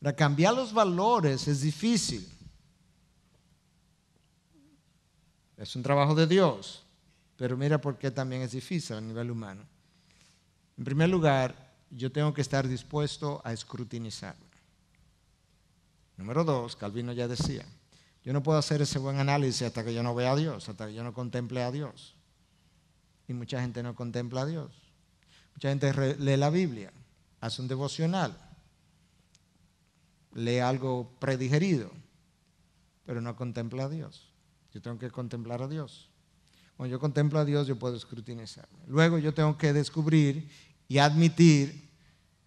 Para cambiar los valores es difícil. Es un trabajo de Dios, pero mira por qué también es difícil a nivel humano. En primer lugar, yo tengo que estar dispuesto a escrutinizar. Número dos, Calvino ya decía, yo no puedo hacer ese buen análisis hasta que yo no vea a Dios, hasta que yo no contemple a Dios. Y mucha gente no contempla a Dios. Mucha gente lee la Biblia, hace un devocional, lee algo predigerido, pero no contempla a Dios. Yo tengo que contemplar a Dios. Cuando yo contemplo a Dios, yo puedo escrutinizarme. Luego yo tengo que descubrir y admitir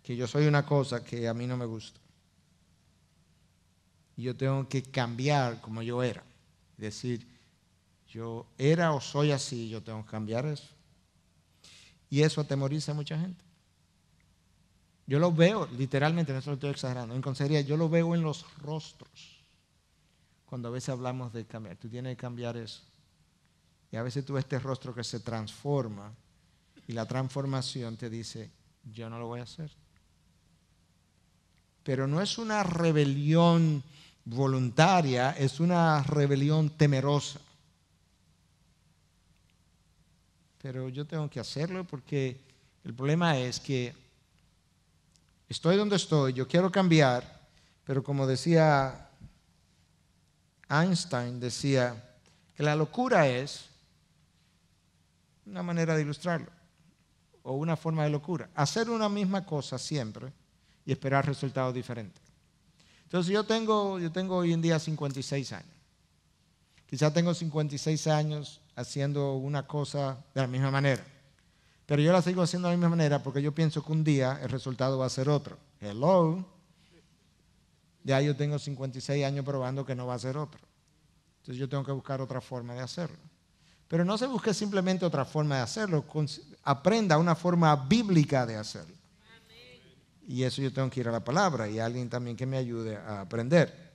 que yo soy una cosa que a mí no me gusta y yo tengo que cambiar como yo era. Decir, yo era o soy así, yo tengo que cambiar eso. Y eso atemoriza a mucha gente. Yo lo veo, literalmente, no estoy exagerando, en consejería, yo lo veo en los rostros. Cuando a veces hablamos de cambiar, tú tienes que cambiar eso. Y a veces tú ves este rostro que se transforma y la transformación te dice, yo no lo voy a hacer. Pero no es una rebelión voluntaria es una rebelión temerosa. Pero yo tengo que hacerlo porque el problema es que estoy donde estoy, yo quiero cambiar, pero como decía Einstein, decía que la locura es una manera de ilustrarlo, o una forma de locura, hacer una misma cosa siempre y esperar resultados diferentes. Entonces yo tengo, hoy en día 56 años. Quizá tengo 56 años haciendo una cosa de la misma manera. Pero yo la sigo haciendo de la misma manera porque yo pienso que un día el resultado va a ser otro. Hello. Ya yo tengo 56 años probando que no va a ser otro. Entonces yo tengo que buscar otra forma de hacerlo. Pero no se busque simplemente otra forma de hacerlo, aprenda una forma bíblica de hacerlo. Y eso yo tengo que ir a la palabra y a alguien también que me ayude a aprender.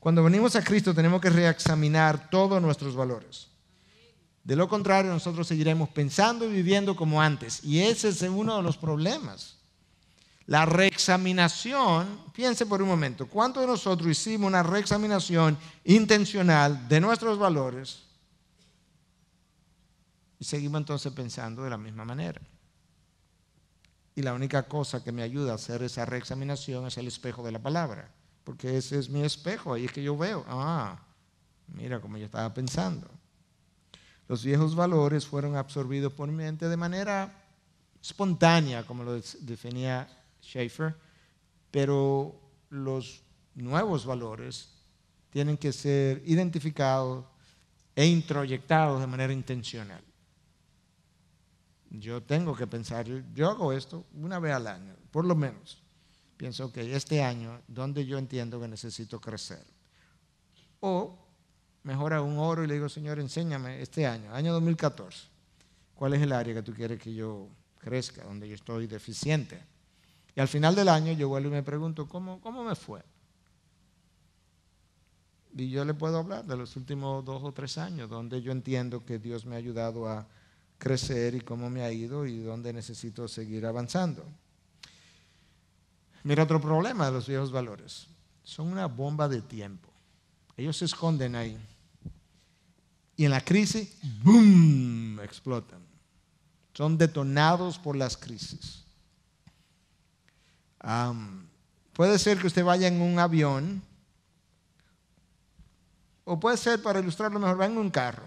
Cuando venimos a Cristo tenemos que reexaminar todos nuestros valores. De lo contrario, nosotros seguiremos pensando y viviendo como antes. Y ese es uno de los problemas. La reexaminación, piense por un momento, ¿cuántos de nosotros hicimos una reexaminación intencional de nuestros valores? Y seguimos entonces pensando de la misma manera. Y la única cosa que me ayuda a hacer esa reexaminación es el espejo de la palabra, porque ese es mi espejo, ahí es que yo veo, ah, mira cómo yo estaba pensando. Los viejos valores fueron absorbidos por mi mente de manera espontánea, como lo definía Schaefer, pero los nuevos valores tienen que ser identificados e introyectados de manera intencional yo tengo que pensar, yo hago esto una vez al año, por lo menos. Pienso que este año, donde yo entiendo que necesito crecer? O mejora un oro y le digo, Señor, enséñame este año, año 2014, cuál es el área que tú quieres que yo crezca, donde yo estoy deficiente. Y al final del año yo vuelvo y me pregunto, ¿cómo, cómo me fue? Y yo le puedo hablar de los últimos dos o tres años, donde yo entiendo que Dios me ha ayudado a crecer y cómo me ha ido y dónde necesito seguir avanzando. Mira otro problema de los viejos valores. Son una bomba de tiempo. Ellos se esconden ahí. Y en la crisis, ¡boom!, explotan. Son detonados por las crisis. puede ser que usted vaya en un avión, o puede ser, para ilustrarlo mejor, va en un carro.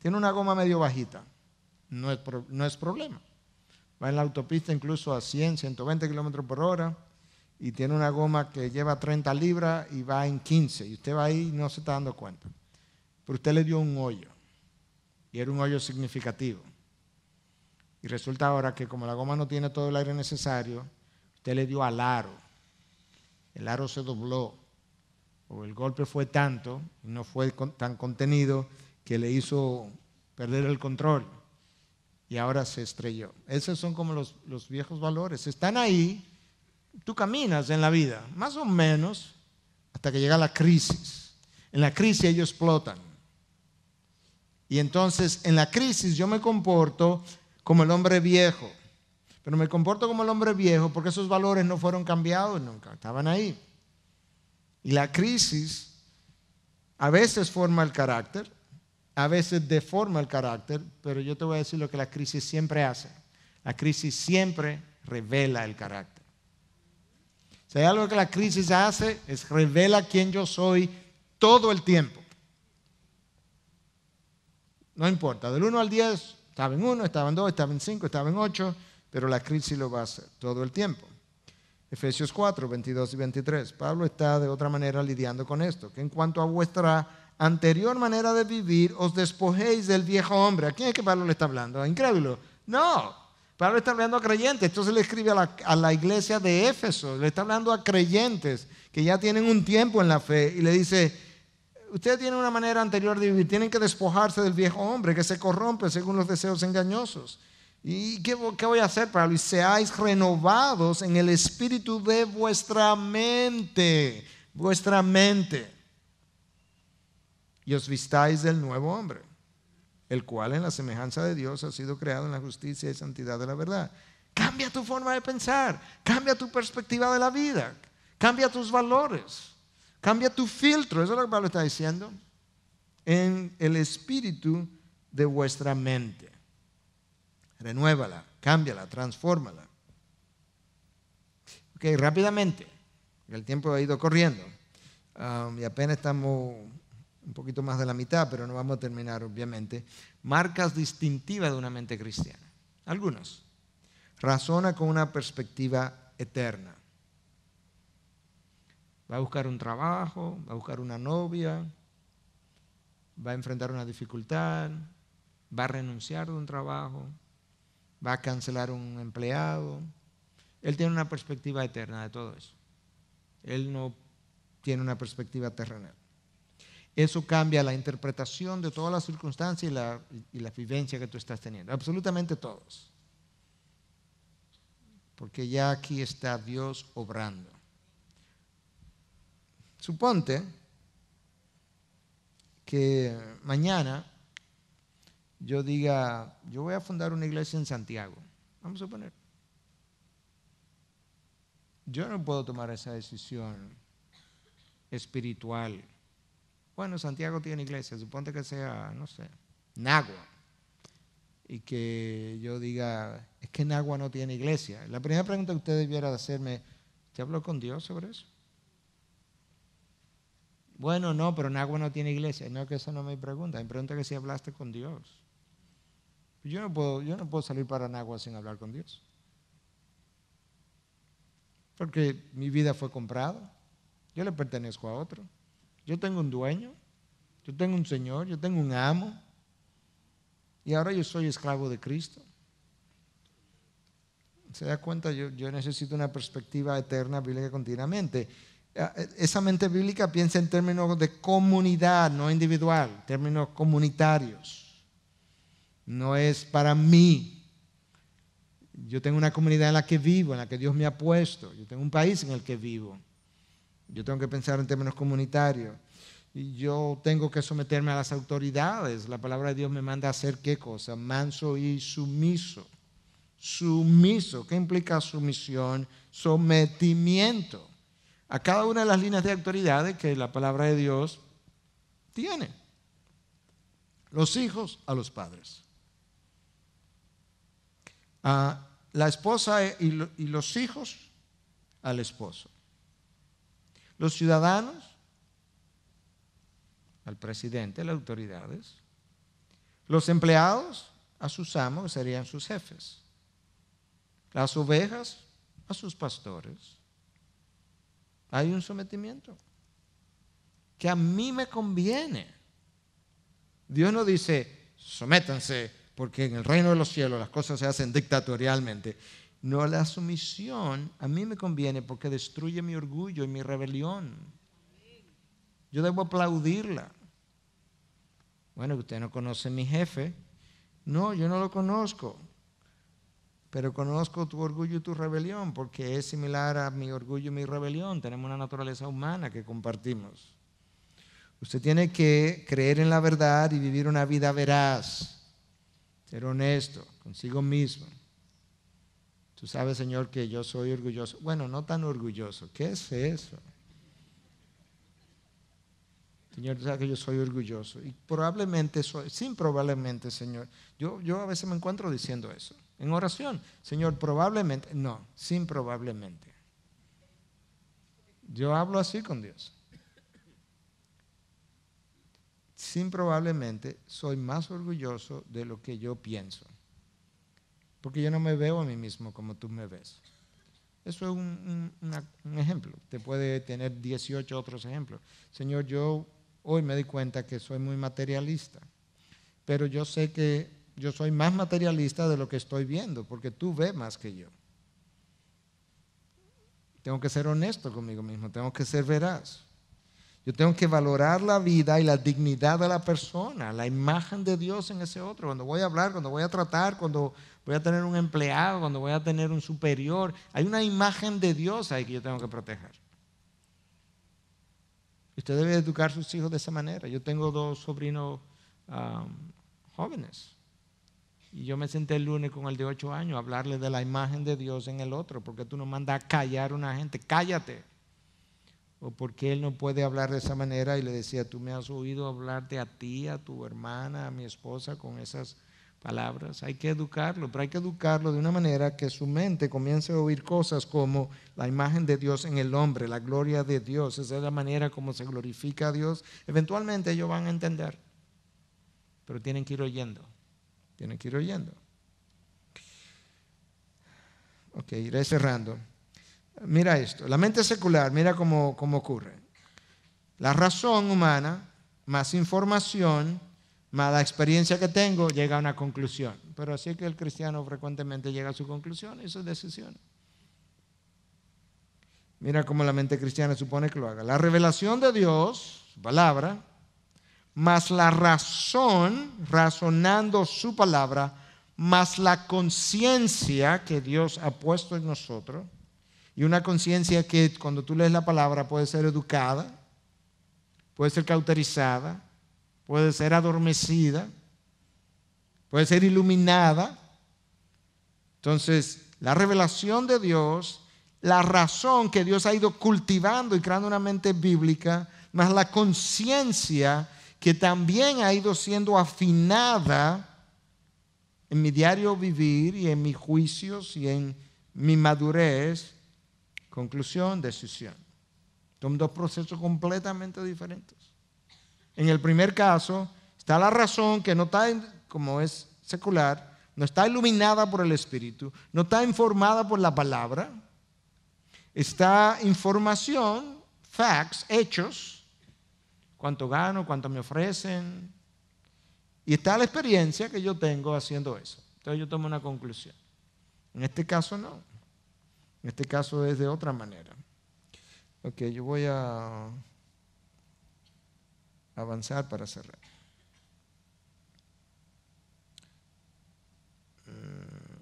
Tiene una goma medio bajita no es, problema. Va en la autopista incluso a 100, 120 kilómetros por hora y tiene una goma que lleva 30 libras y va en 15. Y usted va ahí y no se está dando cuenta. Pero usted le dio un hoyo y era un hoyo significativo. Y resulta ahora que como la goma no tiene todo el aire necesario, usted le dio al aro. El aro se dobló o el golpe fue tanto, y no fue tan contenido que le hizo perder el control y ahora se estrelló. Esos son como los, viejos valores. Están ahí, tú caminas en la vida, más o menos, hasta que llega la crisis. En la crisis ellos explotan. Y entonces en la crisis yo me comporto como el hombre viejo. Pero me comporto como el hombre viejo porque esos valores no fueron cambiados nunca, estaban ahí. Y la crisis a veces forma el carácter, a veces deforma el carácter, pero yo te voy a decir lo que la crisis siempre hace. La crisis siempre revela el carácter. Si hay algo que la crisis hace, es revela quién yo soy todo el tiempo. No importa, del 1 al 10, estaba en 1, estaba en 2, estaba en 5, estaba en 8, pero la crisis lo va a hacer todo el tiempo. Efesios 4, 22 y 23. Pablo está de otra manera lidiando con esto, que en cuanto a vuestra anterior manera de vivir, os despojéis del viejo hombre. ¿A quién es que Pablo le está hablando? ¿A incrédulo? No. Pablo está hablando a creyentes. Entonces le escribe a la, iglesia de Éfeso. Le está hablando a creyentes que ya tienen un tiempo en la fe. Y le dice, ustedes tienen una manera anterior de vivir. Tienen que despojarse del viejo hombre que se corrompe según los deseos engañosos. ¿Y qué, qué, voy a hacer, Pablo? Y seáis renovados en el espíritu de vuestra mente. Vuestra mente y os vistáis del nuevo hombre, el cual en la semejanza de Dios ha sido creado en la justicia y santidad de la verdad. Cambia tu forma de pensar, cambia tu perspectiva de la vida, cambia tus valores, cambia tu filtro. Eso es lo que Pablo está diciendo. En el espíritu de vuestra mente. Renuévala, cámbiala, transfórmala. Ok, rápidamente, el tiempo ha ido corriendo um, y apenas estamos un poquito más de la mitad, pero no vamos a terminar, obviamente, marcas distintivas de una mente cristiana. Algunos. Razona con una perspectiva eterna. Va a buscar un trabajo, va a buscar una novia, va a enfrentar una dificultad, va a renunciar de un trabajo, va a cancelar un empleado. Él tiene una perspectiva eterna de todo eso. Él no tiene una perspectiva terrenal eso cambia la interpretación de todas las circunstancias y la, y vivencia que tú estás teniendo. Absolutamente todos. Porque ya aquí está Dios obrando. Suponte que mañana yo diga, yo voy a fundar una iglesia en Santiago. Vamos a poner. Yo no puedo tomar esa decisión espiritual bueno, Santiago tiene iglesia, suponte que sea, no sé, Nagua. Y que yo diga, es que Nagua no tiene iglesia. La primera pregunta que usted debiera hacerme, ¿te habló con Dios sobre eso? Bueno, no, pero Nagua no tiene iglesia. No, que eso no me pregunta. me pregunta que si hablaste con Dios. Yo no puedo, yo no puedo salir para Nagua sin hablar con Dios. Porque mi vida fue comprada. Yo le pertenezco a otro. Yo tengo un dueño, yo tengo un Señor, yo tengo un amo. Y ahora yo soy esclavo de Cristo. ¿Se da cuenta? Yo, necesito una perspectiva eterna bíblica continuamente. Ah, eh, esa mente bíblica piensa en términos de comunidad, no individual, términos comunitarios. No es para mí. Yo tengo una comunidad en la que vivo, en la que Dios me ha puesto. Yo tengo un país en el que vivo yo tengo que pensar en términos comunitarios, y yo tengo que someterme a las autoridades. La palabra de Dios me manda a hacer qué cosa? Manso y sumiso. Sumiso, ¿qué implica sumisión? Sometimiento a cada una de las líneas de autoridades que la palabra de Dios tiene. Los hijos a los padres. a la esposa y los hijos al esposo los ciudadanos, al presidente, a las autoridades, los empleados, a sus amos, serían sus jefes, las ovejas, a sus pastores. Hay un sometimiento que a mí me conviene. Dios no dice, sométanse, porque en el reino de los cielos las cosas se hacen dictatorialmente. No, la sumisión a mí me conviene porque destruye mi orgullo y mi rebelión. Yo debo aplaudirla. Bueno, usted no conoce a mi jefe. No, yo no lo conozco. Pero conozco tu orgullo y tu rebelión porque es similar a mi orgullo y mi rebelión. Tenemos una naturaleza humana que compartimos. Usted tiene que creer en la verdad y vivir una vida veraz, ser honesto consigo mismo. Tú sabes, Señor, que yo soy orgulloso. Bueno, no tan orgulloso. ¿Qué es eso? Señor, tú sabes que yo soy orgulloso. Y probablemente soy, sin probablemente, Señor. Yo, yo a veces me encuentro diciendo eso. En oración, Señor, probablemente. No, sin probablemente. Yo hablo así con Dios. Sin probablemente soy más orgulloso de lo que yo pienso porque yo no me veo a mí mismo como tú me ves. Eso es un, ejemplo. Te puede tener 18 otros ejemplos. Señor, yo hoy me di cuenta que soy muy materialista, pero yo sé que yo soy más materialista de lo que estoy viendo, porque tú ves más que yo. Tengo que ser honesto conmigo mismo, tengo que ser veraz. Yo tengo que valorar la vida y la dignidad de la persona, la imagen de Dios en ese otro. Cuando voy a hablar, cuando voy a tratar, cuando voy a tener un empleado, cuando voy a tener un superior, hay una imagen de Dios ahí que yo tengo que proteger. Usted debe educar a sus hijos de esa manera. Yo tengo dos sobrinos um, jóvenes y yo me senté el lunes con el de ocho años a hablarle de la imagen de Dios en el otro, porque tú no mandas a callar a una gente, cállate o porque él no puede hablar de esa manera y le decía, tú me has oído hablarte a ti, a tu hermana, a mi esposa con esas palabras. Hay que educarlo, pero hay que educarlo de una manera que su mente comience a oír cosas como la imagen de Dios en el hombre, la gloria de Dios. Esa es la manera como se glorifica a Dios. Eventualmente ellos van a entender, pero tienen que ir oyendo. Tienen que ir oyendo. Ok, iré cerrando. Mira esto, la mente secular, mira cómo, ocurre. La razón humana, más información, más la experiencia que tengo, llega a una conclusión. Pero así que el cristiano frecuentemente llega a su conclusión y su decisión Mira cómo la mente cristiana supone que lo haga. La revelación de Dios, palabra, más la razón, razonando su palabra, más la conciencia que Dios ha puesto en nosotros, y una conciencia que cuando tú lees la palabra puede ser educada, puede ser cauterizada, puede ser adormecida, puede ser iluminada. Entonces, la revelación de Dios, la razón que Dios ha ido cultivando y creando una mente bíblica, más la conciencia que también ha ido siendo afinada en mi diario vivir y en mis juicios y en mi madurez, Conclusión, decisión. Son dos procesos completamente diferentes. En el primer caso está la razón que no está, como es secular, no está iluminada por el Espíritu, no está informada por la palabra, está información, facts, hechos, cuánto gano, cuánto me ofrecen, y está la experiencia que yo tengo haciendo eso. Entonces yo tomo una conclusión. En este caso no. En este caso es de otra manera. Ok, yo voy a avanzar para cerrar. Mm.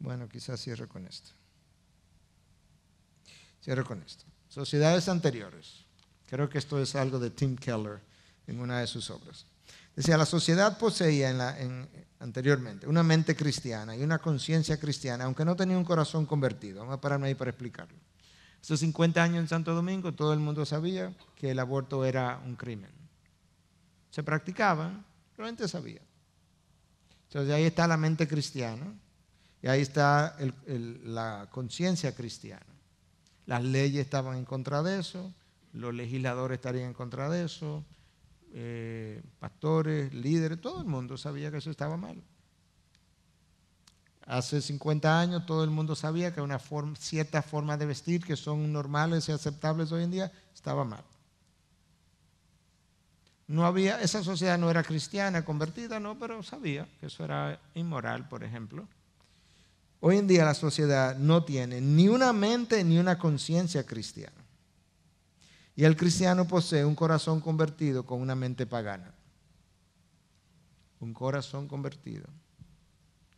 Bueno, quizás cierro con esto. Cierro con esto. Sociedades anteriores. Creo que esto es algo de Tim Keller en una de sus obras. Decía, la sociedad poseía en la, en, anteriormente, una mente cristiana y una conciencia cristiana, aunque no tenía un corazón convertido. Vamos a pararme ahí para explicarlo. Hace 50 años en Santo Domingo todo el mundo sabía que el aborto era un crimen. Se practicaba, la gente sabía. Entonces ahí está la mente cristiana y ahí está la conciencia cristiana. Las leyes estaban en contra de eso, los legisladores estarían en contra de eso, actores, líderes, todo el mundo sabía que eso estaba mal. Hace 50 años todo el mundo sabía que una forma, cierta forma de vestir que son normales y aceptables hoy en día estaba mal. No había, esa sociedad no era cristiana convertida, no, pero sabía que eso era inmoral, por ejemplo. Hoy en día la sociedad no tiene ni una mente ni una conciencia cristiana. Y el cristiano posee un corazón convertido con una mente pagana un corazón convertido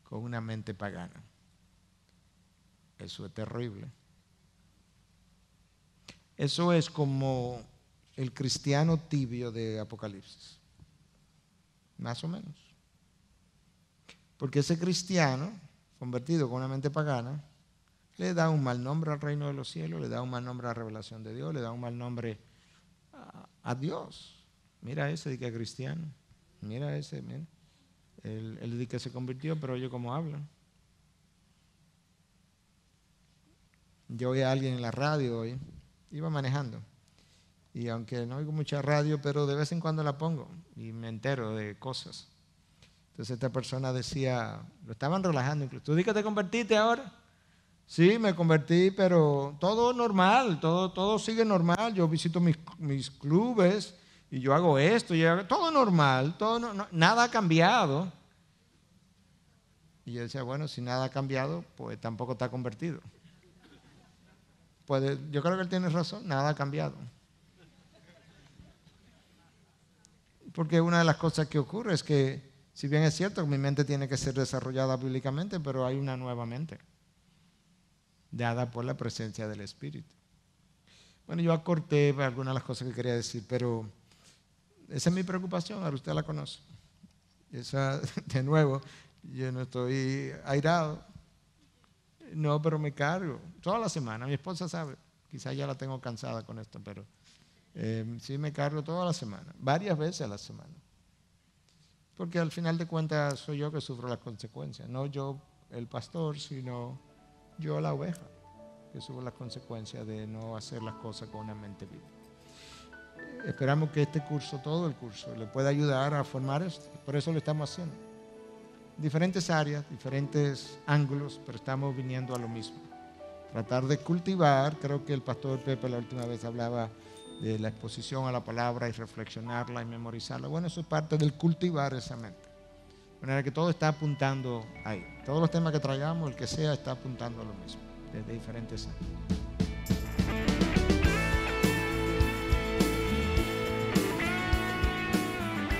con una mente pagana. Eso es terrible. Eso es como el cristiano tibio de Apocalipsis, más o menos. Porque ese cristiano, convertido con una mente pagana, le da un mal nombre al reino de los cielos, le da un mal nombre a la revelación de Dios, le da un mal nombre a, Dios. Mira ese de que cristiano. Mira ese, mira. Él, dice que se convirtió, pero oye cómo habla. Yo oí a alguien en la radio hoy, iba manejando. Y aunque no oigo mucha radio, pero de vez en cuando la pongo y me entero de cosas. Entonces esta persona decía, lo estaban relajando incluso. ¿Tú di que te convertiste ahora? Sí, me convertí, pero todo normal, todo, todo sigue normal. Yo visito mis, mis clubes, y yo hago esto, yo todo normal, todo nada ha cambiado. Y yo decía, bueno, si nada ha cambiado, pues tampoco está convertido. Pues yo creo que él tiene razón, nada ha cambiado. Porque una de las cosas que ocurre es que, si bien es cierto que mi mente tiene que ser desarrollada bíblicamente, pero hay una nueva mente, dada por la presencia del Espíritu. Bueno, yo acorté algunas de las cosas que quería decir, pero... Esa es mi preocupación, ahora usted la conoce. Esa, de nuevo, yo no estoy airado. No, pero me cargo. Toda la semana, mi esposa sabe. Quizás ya la tengo cansada con esto, pero em, sí me cargo toda la semana, varias veces a la semana. Porque al final de cuentas soy yo que sufro las consecuencias. No yo, el pastor, sino yo, la oveja, que sufro las consecuencias de no hacer las cosas con una mente viva esperamos que este curso, todo el curso, le pueda ayudar a formar esto. Por eso lo estamos haciendo. Diferentes áreas, diferentes ángulos, pero estamos viniendo a lo mismo. Tratar de cultivar, creo que el pastor Pepe la última vez hablaba de la exposición a la palabra y reflexionarla y memorizarla. Bueno, eso es parte del cultivar esa mente. De manera que todo está apuntando ahí. Todos los temas que traigamos, el que sea, está apuntando a lo mismo, desde diferentes ángulos.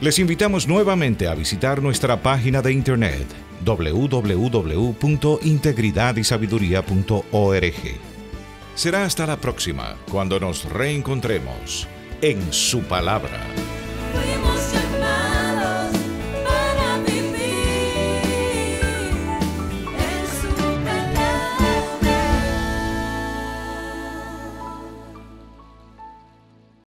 Les invitamos nuevamente a visitar nuestra página de internet www.integridadysabiduría.org. Será hasta la próxima, cuando nos reencontremos en su palabra.